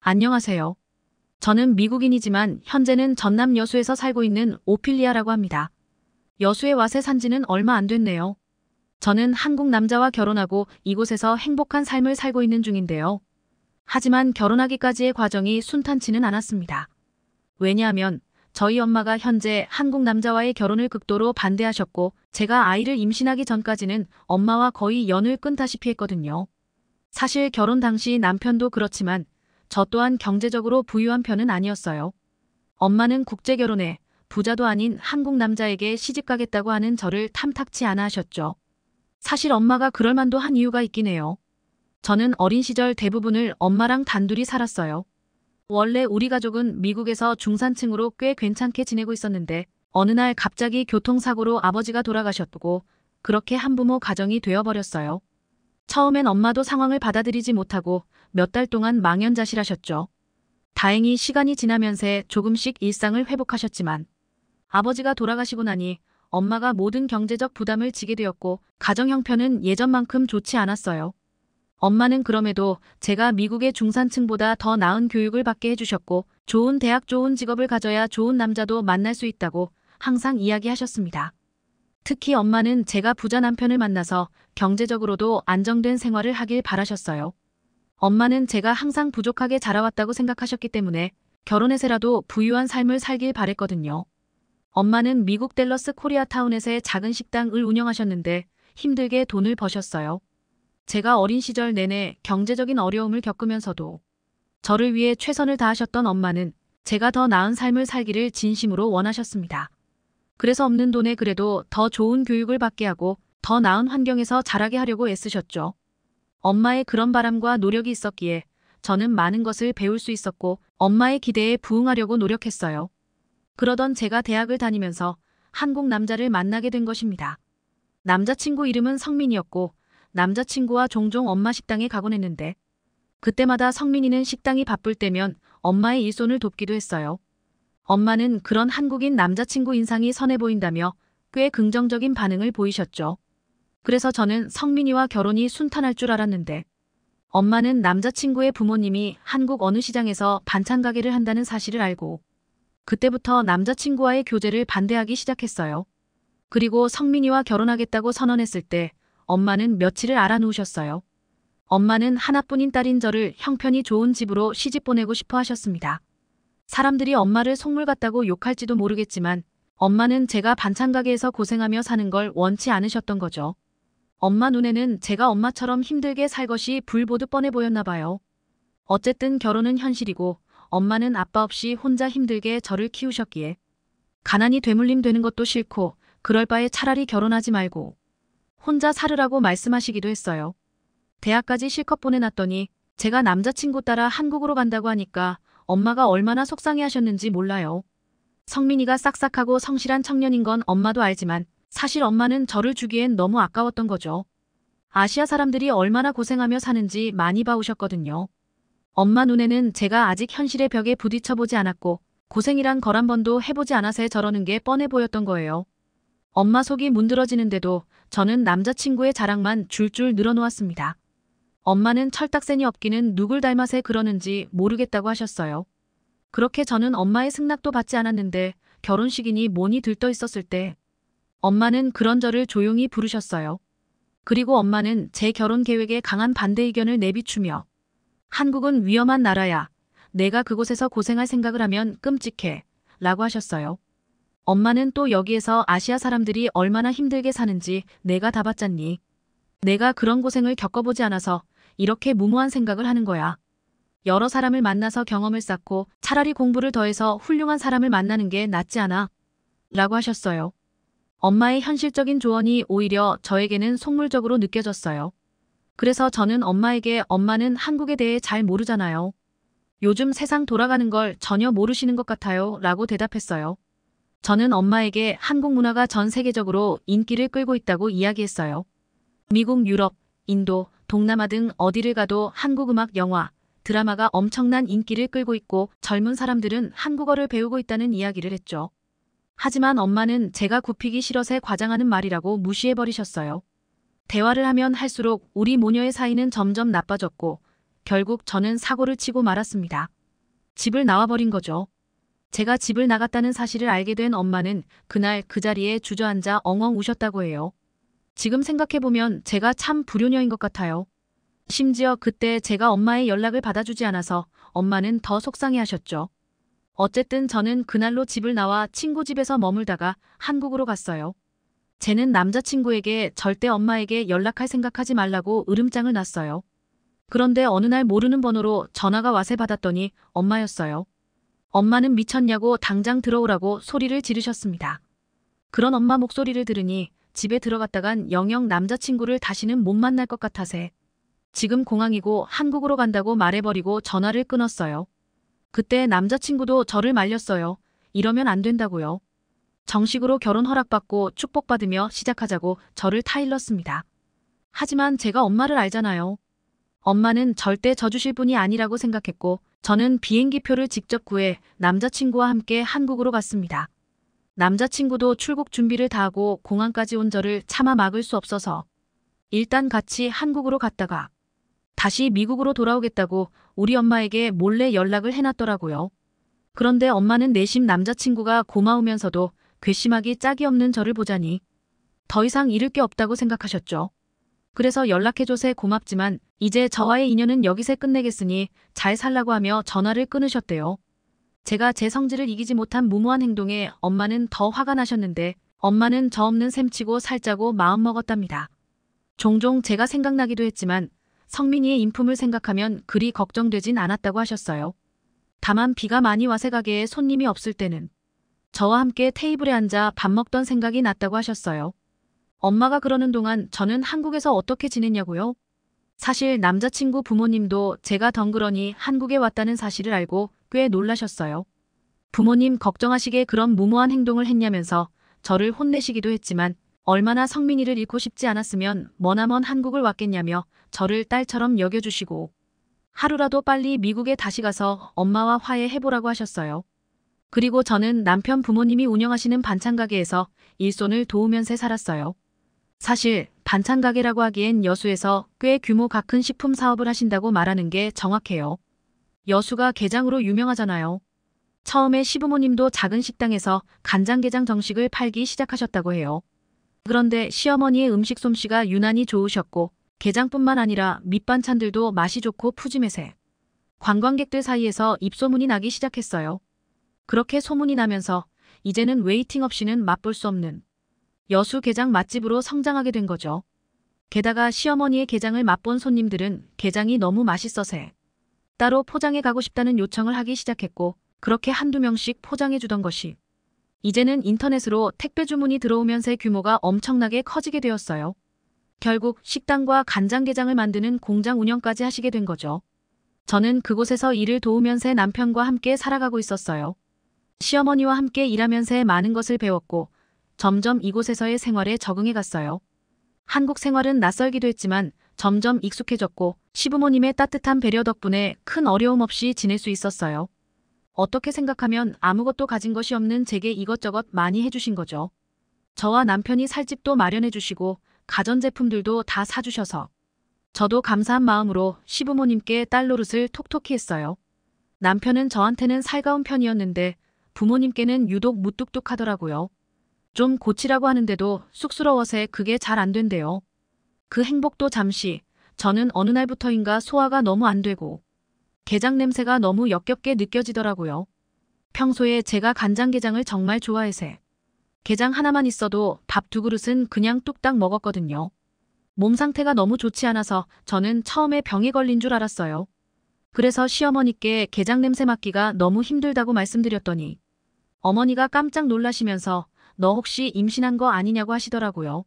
안녕하세요. 저는 미국인이지만 현재는 전남 여수에서 살고 있는 오피리아라고 합니다. 여수에 와서 산 지는 얼마 안 됐네요. 저는 한국 남자와 결혼하고 이곳에서 행복한 삶을 살고 있는 중인데요. 하지만 결혼하기까지의 과정이 순탄치는 않았습니다. 왜냐하면 저희 엄마가 현재 한국 남자와의 결혼을 극도로 반대하셨고 제가 아이를 임신하기 전까지는 엄마와 거의 연을 끊다시피 했거든요. 사실 결혼 당시 남편도 그렇지만 저 또한 경제적으로 부유한 편은 아니었어요. 엄마는 국제결혼에 부자도 아닌 한국 남자에게 시집가겠다고 하는 저를 탐탁치 않아 하셨죠. 사실 엄마가 그럴만도 한 이유가 있긴 해요. 저는 어린 시절 대부분을 엄마랑 단둘이 살았어요. 원래 우리 가족은 미국에서 중산층으로 꽤 괜찮게 지내고 있었는데 어느 날 갑자기 교통사고로 아버지가 돌아가셨고 그렇게 한부모 가정이 되어버렸어요. 처음엔 엄마도 상황을 받아들이지 못하고 몇 달 동안 망연자실하셨죠. 다행히 시간이 지나면서 조금씩 일상을 회복하셨지만 아버지가 돌아가시고 나니 엄마가 모든 경제적 부담을 지게 되었고 가정 형편은 예전만큼 좋지 않았어요. 엄마는 그럼에도 제가 미국의 중산층보다 더 나은 교육을 받게 해주셨고 좋은 대학 좋은 직업을 가져야 좋은 남자도 만날 수 있다고 항상 이야기하셨습니다. 특히 엄마는 제가 부자 남편을 만나서 경제적으로도 안정된 생활을 하길 바라셨어요. 엄마는 제가 항상 부족하게 자라왔다고 생각하셨기 때문에 결혼해서라도 부유한 삶을 살길 바랬거든요. 엄마는 미국 댈러스 코리아타운에서의 작은 식당을 운영하셨는데 힘들게 돈을 버셨어요. 제가 어린 시절 내내 경제적인 어려움을 겪으면서도 저를 위해 최선을 다하셨던 엄마는 제가 더 나은 삶을 살기를 진심으로 원하셨습니다. 그래서 없는 돈에 그래도 더 좋은 교육을 받게 하고 더 나은 환경에서 자라게 하려고 애쓰셨죠. 엄마의 그런 바람과 노력이 있었기에 저는 많은 것을 배울 수 있었고 엄마의 기대에 부응하려고 노력했어요. 그러던 제가 대학을 다니면서 한국 남자를 만나게 된 것입니다. 남자친구 이름은 성민이었고 남자친구와 종종 엄마 식당에 가곤 했는데 그때마다 성민이는 식당이 바쁠 때면 엄마의 일손을 돕기도 했어요. 엄마는 그런 한국인 남자친구 인상이 선해 보인다며 꽤 긍정적인 반응을 보이셨죠. 그래서 저는 성민이와 결혼이 순탄할 줄 알았는데 엄마는 남자친구의 부모님이 한국 어느 시장에서 반찬 가게를 한다는 사실을 알고 그때부터 남자친구와의 교제를 반대하기 시작했어요. 그리고 성민이와 결혼하겠다고 선언했을 때 엄마는 며칠을 알아놓으셨어요. 엄마는 하나뿐인 딸인 저를 형편이 좋은 집으로 시집 보내고 싶어 하셨습니다. 사람들이 엄마를 속물 같다고 욕할지도 모르겠지만 엄마는 제가 반찬 가게에서 고생하며 사는 걸 원치 않으셨던 거죠. 엄마 눈에는 제가 엄마처럼 힘들게 살 것이 불보듯 뻔해 보였나 봐요. 어쨌든 결혼은 현실이고 엄마는 아빠 없이 혼자 힘들게 저를 키우셨기에 가난이 되물림 되는 것도 싫고 그럴 바에 차라리 결혼하지 말고 혼자 살으라고 말씀하시기도 했어요. 대학까지 실컷 보내놨더니 제가 남자친구 따라 한국으로 간다고 하니까 엄마가 얼마나 속상해하셨는지 몰라요. 성민이가 싹싹하고 성실한 청년인 건 엄마도 알지만 사실 엄마는 저를 주기엔 너무 아까웠던 거죠. 아시아 사람들이 얼마나 고생하며 사는지 많이 봐오셨거든요. 엄마 눈에는 제가 아직 현실의 벽에 부딪혀보지 않았고 고생이란 걸 한 번도 해보지 않아서 저러는 게 뻔해 보였던 거예요. 엄마 속이 문드러지는데도 저는 남자친구의 자랑만 줄줄 늘어놓았습니다. 엄마는 철딱새니 업기는 누굴 닮아서 그러는지 모르겠다고 하셨어요. 그렇게 저는 엄마의 승낙도 받지 않았는데 결혼식이니 뭐니 들떠 있었을 때 엄마는 그런 저를 조용히 부르셨어요. 그리고 엄마는 제 결혼 계획에 강한 반대 의견을 내비추며 한국은 위험한 나라야. 내가 그곳에서 고생할 생각을 하면 끔찍해. 라고 하셨어요. 엄마는 또 여기에서 아시아 사람들이 얼마나 힘들게 사는지 내가 다 봤잖니. 내가 그런 고생을 겪어보지 않아서 이렇게 무모한 생각을 하는 거야. 여러 사람을 만나서 경험을 쌓고 차라리 공부를 더해서 훌륭한 사람을 만나는 게 낫지 않아? 라고 하셨어요. 엄마의 현실적인 조언이 오히려 저에게는 속물적으로 느껴졌어요. 그래서 저는 엄마에게 엄마는 한국에 대해 잘 모르잖아요. 요즘 세상 돌아가는 걸 전혀 모르시는 것 같아요 라고 대답했어요. 저는 엄마에게 한국 문화가 전 세계적으로 인기를 끌고 있다고 이야기했어요. 미국, 유럽, 인도, 동남아 등 어디를 가도 한국 음악, 영화, 드라마가 엄청난 인기를 끌고 있고 젊은 사람들은 한국어를 배우고 있다는 이야기를 했죠. 하지만 엄마는 제가 굽히기 싫어서 과장하는 말이라고 무시해버리셨어요. 대화를 하면 할수록 우리 모녀의 사이는 점점 나빠졌고 결국 저는 사고를 치고 말았습니다. 집을 나와버린 거죠. 제가 집을 나갔다는 사실을 알게 된 엄마는 그날 그 자리에 주저앉아 엉엉 우셨다고 해요. 지금 생각해보면 제가 참 불효녀인 것 같아요. 심지어 그때 제가 엄마의 연락을 받아주지 않아서 엄마는 더 속상해하셨죠. 어쨌든 저는 그날로 집을 나와 친구 집에서 머물다가 한국으로 갔어요. 쟤는 남자친구에게 절대 엄마에게 연락할 생각하지 말라고 으름장을 놨어요. 그런데 어느 날 모르는 번호로 전화가 와세 받았더니 엄마였어요. 엄마는 미쳤냐고 당장 들어오라고 소리를 지르셨습니다. 그런 엄마 목소리를 들으니 집에 들어갔다간 영영 남자친구를 다시는 못 만날 것같아서 지금 공항이고 한국으로 간다고 말해버리고 전화를 끊었어요. 그때 남자친구도 저를 말렸어요. 이러면 안 된다고요. 정식으로 결혼 허락받고 축복받으며 시작하자고 저를 타일렀습니다. 하지만 제가 엄마를 알잖아요. 엄마는 절대 져주실 분이 아니라고 생각했고 저는 비행기표를 직접 구해 남자친구와 함께 한국으로 갔습니다. 남자친구도 출국 준비를 다하고 공항까지 온 저를 차마 막을 수 없어서 일단 같이 한국으로 갔다가 다시 미국으로 돌아오겠다고 우리 엄마에게 몰래 연락을 해놨더라고요. 그런데 엄마는 내심 남자친구가 고마우면서도 괘씸하기 짝이 없는 저를 보자니 더 이상 잃을 게 없다고 생각하셨죠. 그래서 연락해줘서 고맙지만 이제 저와의 인연은 여기서 끝내겠으니 잘 살라고 하며 전화를 끊으셨대요. 제가 제 성질을 이기지 못한 무모한 행동에 엄마는 더 화가 나셨는데 엄마는 저 없는 셈치고 살자고 마음먹었답니다. 종종 제가 생각나기도 했지만 성민이의 인품을 생각하면 그리 걱정되진 않았다고 하셨어요. 다만 비가 많이 와서 가게에 손님이 없을 때는 저와 함께 테이블에 앉아 밥 먹던 생각이 났다고 하셨어요. 엄마가 그러는 동안 저는 한국에서 어떻게 지냈냐고요? 사실 남자친구 부모님도 제가 덩그러니 한국에 왔다는 사실을 알고 꽤 놀라셨어요. 부모님 걱정하시게 그런 무모한 행동을 했냐면서 저를 혼내시기도 했지만 얼마나 성민이를 잃고 싶지 않았으면 머나먼 한국을 왔겠냐며 저를 딸처럼 여겨주시고 하루라도 빨리 미국에 다시 가서 엄마와 화해해보라고 하셨어요. 그리고 저는 남편 부모님이 운영하시는 반찬 가게에서 일손을 도우면서 살았어요. 사실 반찬 가게라고 하기엔 여수에서 꽤 규모가 큰 식품 사업을 하신다고 말하는 게 정확해요. 여수가 게장으로 유명하잖아요. 처음에 시부모님도 작은 식당에서 간장게장 정식을 팔기 시작하셨다고 해요. 그런데 시어머니의 음식 솜씨가 유난히 좋으셨고 게장뿐만 아니라 밑반찬들도 맛이 좋고 푸짐해세. 관광객들 사이에서 입소문이 나기 시작했어요. 그렇게 소문이 나면서 이제는 웨이팅 없이는 맛볼 수 없는 여수 게장 맛집으로 성장하게 된 거죠. 게다가 시어머니의 게장을 맛본 손님들은 게장이 너무 맛있어서 따로 포장해 가고 싶다는 요청을 하기 시작했고 그렇게 한두 명씩 포장해 주던 것이 이제는 인터넷으로 택배 주문이 들어오면서 규모가 엄청나게 커지게 되었어요. 결국 식당과 간장게장을 만드는 공장 운영까지 하시게 된 거죠. 저는 그곳에서 일을 도우면서 남편과 함께 살아가고 있었어요. 시어머니와 함께 일하면서 많은 것을 배웠고 점점 이곳에서의 생활에 적응해 갔어요. 한국 생활은 낯설기도 했지만 점점 익숙해졌고 시부모님의 따뜻한 배려 덕분에 큰 어려움 없이 지낼 수 있었어요. 어떻게 생각하면 아무것도 가진 것이 없는 제게 이것저것 많이 해주신 거죠. 저와 남편이 살 집도 마련해주시고 가전제품들도 다 사주셔서 저도 감사한 마음으로 시부모님께 딸 노릇을 톡톡히 했어요. 남편은 저한테는 살가운 편이었는데 부모님께는 유독 무뚝뚝하더라고요. 좀 고치라고 하는데도 쑥스러워서 그게 잘 안 된대요. 그 행복도 잠시 저는 어느 날부터인가 소화가 너무 안 되고 게장 냄새가 너무 역겹게 느껴지더라고요. 평소에 제가 간장게장을 정말 좋아해서 게장 하나만 있어도 밥 두 그릇은 그냥 뚝딱 먹었거든요. 몸 상태가 너무 좋지 않아서 저는 처음에 병에 걸린 줄 알았어요. 그래서 시어머니께 게장 냄새 맡기가 너무 힘들다고 말씀드렸더니 어머니가 깜짝 놀라시면서 너 혹시 임신한 거 아니냐고 하시더라고요.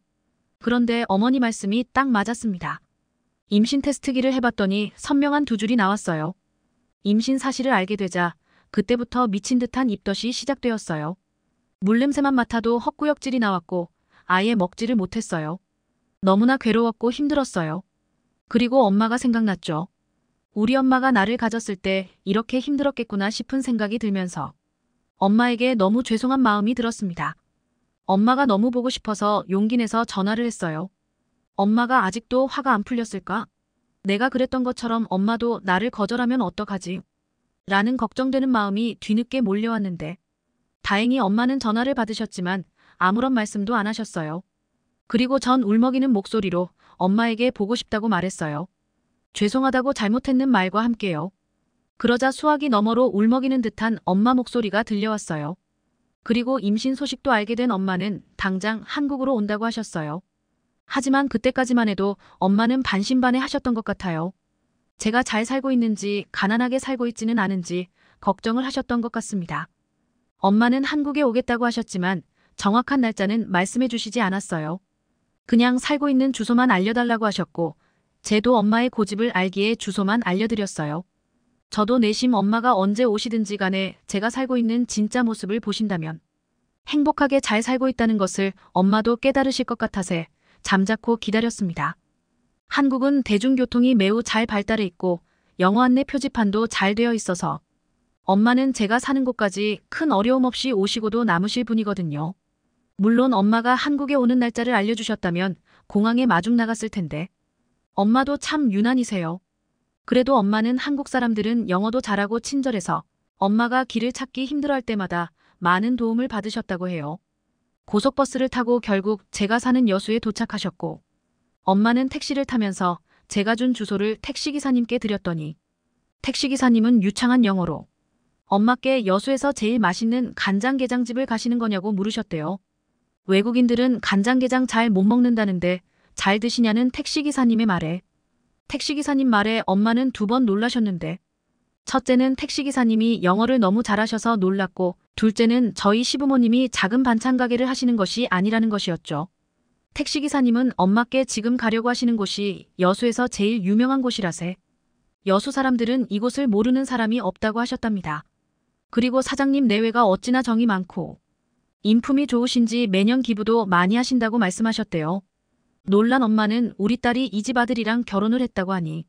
그런데 어머니 말씀이 딱 맞았습니다. 임신 테스트기를 해봤더니 선명한 두 줄이 나왔어요. 임신 사실을 알게 되자 그때부터 미친 듯한 입덧이 시작되었어요. 물냄새만 맡아도 헛구역질이 나왔고 아예 먹지를 못했어요. 너무나 괴로웠고 힘들었어요. 그리고 엄마가 생각났죠. 우리 엄마가 나를 가졌을 때 이렇게 힘들었겠구나 싶은 생각이 들면서 엄마에게 너무 죄송한 마음이 들었습니다. 엄마가 너무 보고 싶어서 용기 내서 전화를 했어요. 엄마가 아직도 화가 안 풀렸을까? 내가 그랬던 것처럼 엄마도 나를 거절하면 어떡하지? 라는 걱정되는 마음이 뒤늦게 몰려왔는데 다행히 엄마는 전화를 받으셨지만 아무런 말씀도 안 하셨어요. 그리고 전 울먹이는 목소리로 엄마에게 보고 싶다고 말했어요. 죄송하다고 잘못했는 말과 함께요. 그러자 수화기 너머로 울먹이는 듯한 엄마 목소리가 들려왔어요. 그리고 임신 소식도 알게 된 엄마는 당장 한국으로 온다고 하셨어요. 하지만 그때까지만 해도 엄마는 반신반의 하셨던 것 같아요. 제가 잘 살고 있는지 가난하게 살고 있지는 않은지 걱정을 하셨던 것 같습니다. 엄마는 한국에 오겠다고 하셨지만 정확한 날짜는 말씀해 주시지 않았어요. 그냥 살고 있는 주소만 알려달라고 하셨고 제도 엄마의 고집을 알기에 주소만 알려드렸어요. 저도 내심 엄마가 언제 오시든지 간에 제가 살고 있는 진짜 모습을 보신다면 행복하게 잘 살고 있다는 것을 엄마도 깨달으실 것 같아서 잠자코 기다렸습니다. 한국은 대중교통이 매우 잘 발달해 있고 영어 안내 표지판도 잘 되어 있어서 엄마는 제가 사는 곳까지 큰 어려움 없이 오시고도 남으실 분이거든요. 물론 엄마가 한국에 오는 날짜를 알려주셨다면 공항에 마중 나갔을 텐데 엄마도 참 유난이세요. 그래도 엄마는 한국 사람들은 영어도 잘하고 친절해서 엄마가 길을 찾기 힘들어할 때마다 많은 도움을 받으셨다고 해요. 고속버스를 타고 결국 제가 사는 여수에 도착하셨고 엄마는 택시를 타면서 제가 준 주소를 택시기사님께 드렸더니 택시기사님은 유창한 영어로 엄마께 여수에서 제일 맛있는 간장게장집을 가시는 거냐고 물으셨대요. 외국인들은 간장게장 잘 못 먹는다는데 잘 드시냐는 택시기사님의 말에 택시기사님 말에 엄마는 두 번 놀라셨는데 첫째는 택시기사님이 영어를 너무 잘하셔서 놀랐고 둘째는 저희 시부모님이 작은 반찬 가게를 하시는 것이 아니라는 것이었죠. 택시기사님은 엄마께 지금 가려고 하시는 곳이 여수에서 제일 유명한 곳이라세. 여수 사람들은 이곳을 모르는 사람이 없다고 하셨답니다. 그리고 사장님 내외가 어찌나 정이 많고 인품이 좋으신지 매년 기부도 많이 하신다고 말씀하셨대요. 놀란 엄마는 우리 딸이 이 집 아들이랑 결혼을 했다고 하니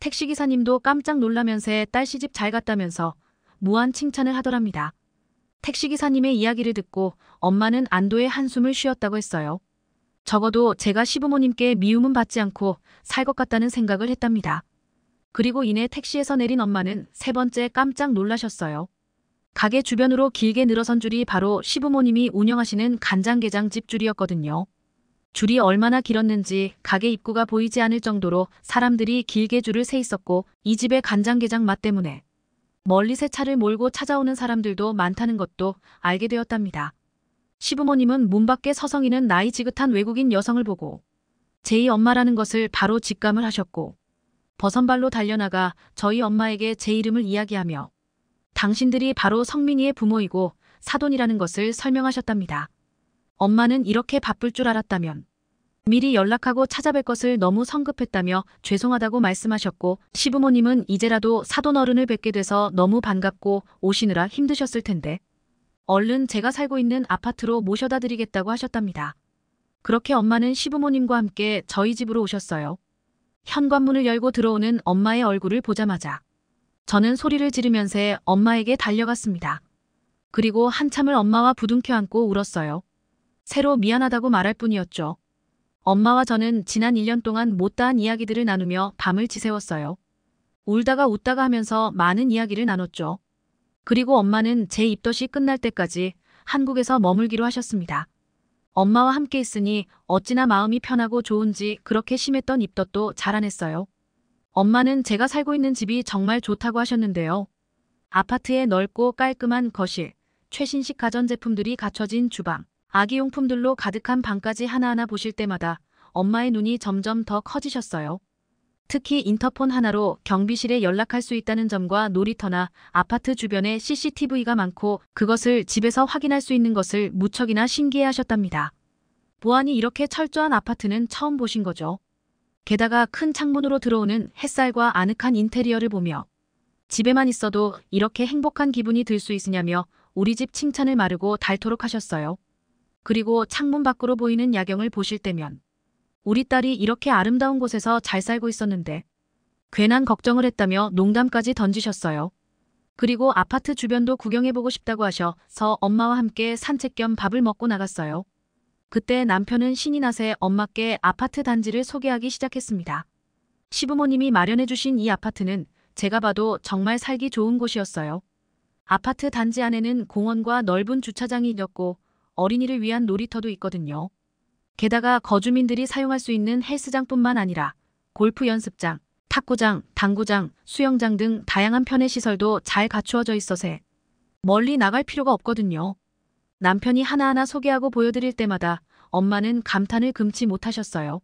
택시기사님도 깜짝 놀라면서 딸 시집 잘 갔다면서 무한 칭찬을 하더랍니다. 택시기사님의 이야기를 듣고 엄마는 안도의 한숨을 쉬었다고 했어요. 적어도 제가 시부모님께 미움은 받지 않고 살 것 같다는 생각을 했답니다. 그리고 이내 택시에서 내린 엄마는 세 번째 깜짝 놀라셨어요. 가게 주변으로 길게 늘어선 줄이 바로 시부모님이 운영하시는 간장게장 집 줄이었거든요. 줄이 얼마나 길었는지 가게 입구가 보이지 않을 정도로 사람들이 길게 줄을 세 있었고 이 집의 간장게장 맛 때문에 멀리 새 차를 몰고 찾아오는 사람들도 많다는 것도 알게 되었답니다. 시부모님은 문 밖에 서성이는 나이 지긋한 외국인 여성을 보고 제이 엄마라는 것을 바로 직감을 하셨고 버선발로 달려나가 저희 엄마에게 제 이름을 이야기하며 당신들이 바로 성민이의 부모이고 사돈이라는 것을 설명하셨답니다. 엄마는 이렇게 바쁠 줄 알았다면 미리 연락하고 찾아뵐 것을 너무 성급했다며 죄송하다고 말씀하셨고 시부모님은 이제라도 사돈어른을 뵙게 돼서 너무 반갑고 오시느라 힘드셨을 텐데 얼른 제가 살고 있는 아파트로 모셔다 드리겠다고 하셨답니다. 그렇게 엄마는 시부모님과 함께 저희 집으로 오셨어요. 현관문을 열고 들어오는 엄마의 얼굴을 보자마자 저는 소리를 지르면서 엄마에게 달려갔습니다. 그리고 한참을 엄마와 부둥켜 안고 울었어요. 새로 미안하다고 말할 뿐이었죠. 엄마와 저는 지난 1년 동안 못다한 이야기들을 나누며 밤을 지새웠어요. 울다가 웃다가 하면서 많은 이야기를 나눴죠. 그리고 엄마는 제 입덧이 끝날 때까지 한국에서 머물기로 하셨습니다. 엄마와 함께 있으니 어찌나 마음이 편하고 좋은지 그렇게 심했던 입덧도 자라냈어요 엄마는 제가 살고 있는 집이 정말 좋다고 하셨는데요. 아파트의 넓고 깔끔한 거실, 최신식 가전제품들이 갖춰진 주방, 아기용품들로 가득한 방까지 하나하나 보실 때마다 엄마의 눈이 점점 더 커지셨어요. 특히 인터폰 하나로 경비실에 연락할 수 있다는 점과 놀이터나 아파트 주변에 CCTV가 많고 그것을 집에서 확인할 수 있는 것을 무척이나 신기해하셨답니다. 보안이 이렇게 철저한 아파트는 처음 보신 거죠. 게다가 큰 창문으로 들어오는 햇살과 아늑한 인테리어를 보며 집에만 있어도 이렇게 행복한 기분이 들 수 있으냐며 우리 집 칭찬을 마르고 닳도록 하셨어요. 그리고 창문 밖으로 보이는 야경을 보실 때면 우리 딸이 이렇게 아름다운 곳에서 잘 살고 있었는데 괜한 걱정을 했다며 농담까지 던지셨어요. 그리고 아파트 주변도 구경해보고 싶다고 하셔서 엄마와 함께 산책 겸 밥을 먹고 나갔어요. 그때 남편은 신이 나세 엄마께 아파트 단지를 소개하기 시작했습니다. 시부모님이 마련해주신 이 아파트는 제가 봐도 정말 살기 좋은 곳이었어요. 아파트 단지 안에는 공원과 넓은 주차장이 있었고 어린이를 위한 놀이터도 있거든요. 게다가 거주민들이 사용할 수 있는 헬스장뿐만 아니라 골프 연습장, 탁구장, 당구장, 수영장 등 다양한 편의 시설도 잘 갖추어져 있어서 멀리 나갈 필요가 없거든요. 남편이 하나하나 소개하고 보여드릴 때마다 엄마는 감탄을 금치 못하셨어요.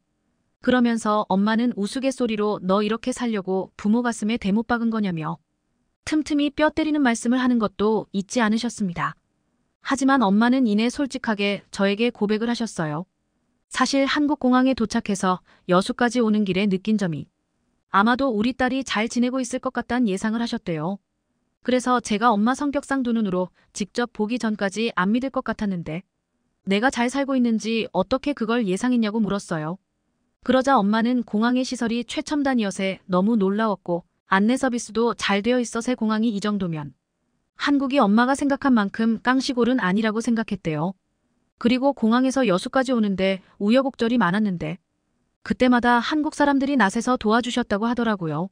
그러면서 엄마는 우스갯소리로 너 이렇게 살려고 부모 가슴에 대못 박은 거냐며 틈틈이 뼈 때리는 말씀을 하는 것도 잊지 않으셨습니다. 하지만 엄마는 이내 솔직하게 저에게 고백을 하셨어요. 사실 한국공항에 도착해서 여수까지 오는 길에 느낀 점이 아마도 우리 딸이 잘 지내고 있을 것같다는 예상을 하셨대요. 그래서 제가 엄마 성격상 두 눈으로 직접 보기 전까지 안 믿을 것 같았는데 내가 잘 살고 있는지 어떻게 그걸 예상했냐고 물었어요. 그러자 엄마는 공항의 시설이 최첨단이어서 너무 놀라웠고 안내 서비스도 잘 되어 있어서 공항이 이 정도면 한국이 엄마가 생각한 만큼 깡시골은 아니라고 생각했대요. 그리고 공항에서 여수까지 오는데 우여곡절이 많았는데 그때마다 한국 사람들이 낯에서 도와주셨다고 하더라고요.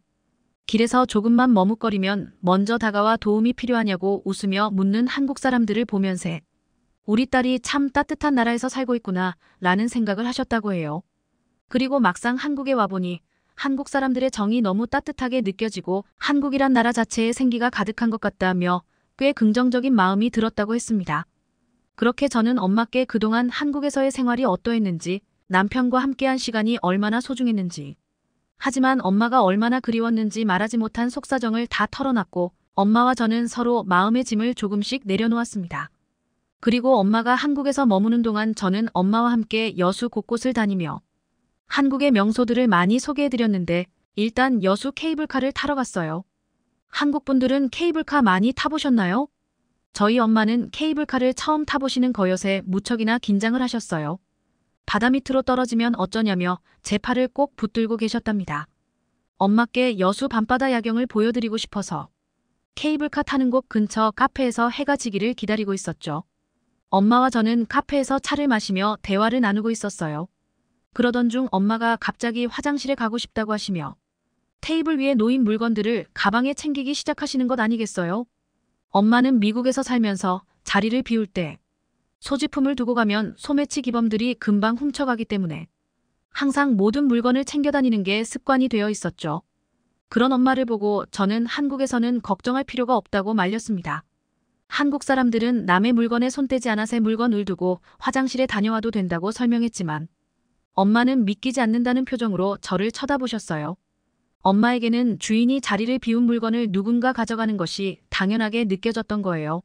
길에서 조금만 머뭇거리면 먼저 다가와 도움이 필요하냐고 웃으며 묻는 한국 사람들을 보면서 우리 딸이 참 따뜻한 나라에서 살고 있구나 라는 생각을 하셨다고 해요. 그리고 막상 한국에 와보니 한국 사람들의 정이 너무 따뜻하게 느껴지고 한국이란 나라 자체에 생기가 가득한 것 같다며 꽤 긍정적인 마음이 들었다고 했습니다. 그렇게 저는 엄마께 그동안 한국에서의 생활이 어떠했는지 남편과 함께한 시간이 얼마나 소중했는지 하지만 엄마가 얼마나 그리웠는지 말하지 못한 속사정을 다 털어놨고 엄마와 저는 서로 마음의 짐을 조금씩 내려놓았습니다. 그리고 엄마가 한국에서 머무는 동안 저는 엄마와 함께 여수 곳곳을 다니며 한국의 명소들을 많이 소개해드렸는데 일단 여수 케이블카를 타러 갔어요. 한국분들은 케이블카 많이 타보셨나요? 저희 엄마는 케이블카를 처음 타보시는 거여서 무척이나 긴장을 하셨어요. 바다 밑으로 떨어지면 어쩌냐며 제 팔을 꼭 붙들고 계셨답니다. 엄마께 여수 밤바다 야경을 보여드리고 싶어서 케이블카 타는 곳 근처 카페에서 해가 지기를 기다리고 있었죠. 엄마와 저는 카페에서 차를 마시며 대화를 나누고 있었어요. 그러던 중 엄마가 갑자기 화장실에 가고 싶다고 하시며 테이블 위에 놓인 물건들을 가방에 챙기기 시작하시는 것 아니겠어요? 엄마는 미국에서 살면서 자리를 비울 때 소지품을 두고 가면 소매치 기범들이 금방 훔쳐가기 때문에 항상 모든 물건을 챙겨다니는 게 습관이 되어 있었죠. 그런 엄마를 보고 저는 한국에서는 걱정할 필요가 없다고 말렸습니다. 한국 사람들은 남의 물건에 손대지 않아서 물건을 두고 화장실에 다녀와도 된다고 설명했지만 엄마는 믿기지 않는다는 표정으로 저를 쳐다보셨어요. 엄마에게는 주인이 자리를 비운 물건을 누군가 가져가는 것이 당연하게 느껴졌던 거예요.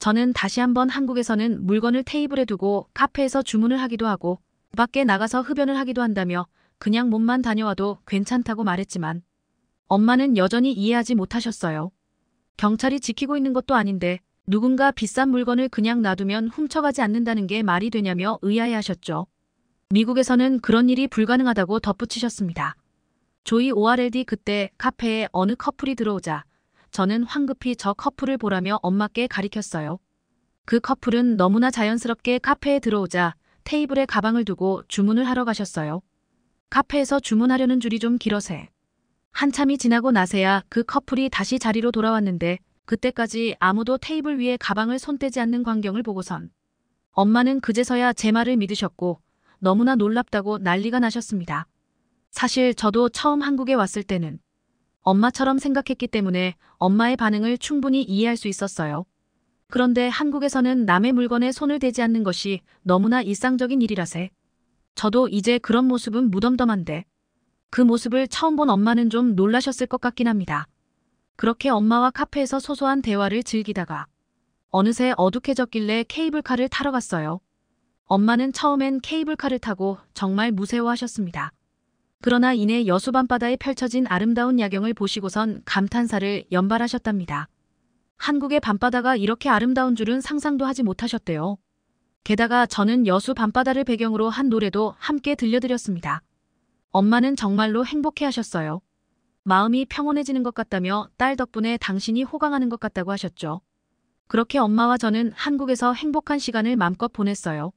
저는 다시 한번 한국에서는 물건을 테이블에 두고 카페에서 주문을 하기도 하고 밖에 나가서 흡연을 하기도 한다며 그냥 몸만 다녀와도 괜찮다고 말했지만 엄마는 여전히 이해하지 못하셨어요. 경찰이 지키고 있는 것도 아닌데 누군가 비싼 물건을 그냥 놔두면 훔쳐가지 않는다는 게 말이 되냐며 의아해하셨죠. 미국에서는 그런 일이 불가능하다고 덧붙이셨습니다. 조이 ORLD 그때 카페에 어느 커플이 들어오자 저는 황급히 저 커플을 보라며 엄마께 가리켰어요. 그 커플은 너무나 자연스럽게 카페에 들어오자 테이블에 가방을 두고 주문을 하러 가셨어요. 카페에서 주문하려는 줄이 좀 길어세. 한참이 지나고 나서야 그 커플이 다시 자리로 돌아왔는데 그때까지 아무도 테이블 위에 가방을 손대지 않는 광경을 보고선 엄마는 그제서야 제 말을 믿으셨고 너무나 놀랍다고 난리가 나셨습니다. 사실 저도 처음 한국에 왔을 때는 엄마처럼 생각했기 때문에 엄마의 반응을 충분히 이해할 수 있었어요. 그런데 한국에서는 남의 물건에 손을 대지 않는 것이 너무나 일상적인 일이라세. 저도 이제 그런 모습은 무덤덤한데 그 모습을 처음 본 엄마는 좀 놀라셨을 것 같긴 합니다. 그렇게 엄마와 카페에서 소소한 대화를 즐기다가 어느새 어둑해졌길래 케이블카를 타러 갔어요. 엄마는 처음엔 케이블카를 타고 정말 무세워하셨습니다 그러나 이내 여수 밤바다에 펼쳐진 아름다운 야경을 보시고선 감탄사를 연발하셨답니다. 한국의 밤바다가 이렇게 아름다운 줄은 상상도 하지 못하셨대요. 게다가 저는 여수 밤바다를 배경으로 한 노래도 함께 들려드렸습니다. 엄마는 정말로 행복해 하셨어요. 마음이 평온해지는 것 같다며 딸 덕분에 당신이 호강하는 것 같다고 하셨죠. 그렇게 엄마와 저는 한국에서 행복한 시간을 맘껏 보냈어요.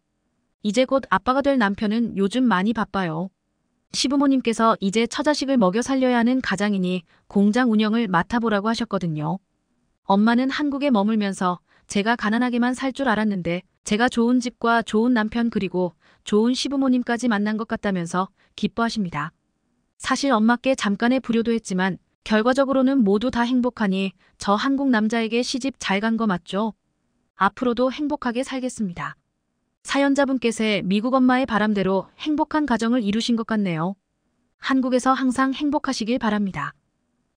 이제 곧 아빠가 될 남편은 요즘 많이 바빠요. 시부모님께서 이제 처자식을 먹여 살려야 하는 가장이니 공장 운영을 맡아보라고 하셨거든요. 엄마는 한국에 머물면서 제가 가난하게만 살 줄 알았는데 제가 좋은 집과 좋은 남편 그리고 좋은 시부모님까지 만난 것 같다면서 기뻐하십니다. 사실 엄마께 잠깐의 불효도 했지만 결과적으로는 모두 다 행복하니 저 한국 남자에게 시집 잘 간 거 맞죠? 앞으로도 행복하게 살겠습니다. 사연자분께서 미국 엄마의 바람대로 행복한 가정을 이루신 것 같네요. 한국에서 항상 행복하시길 바랍니다.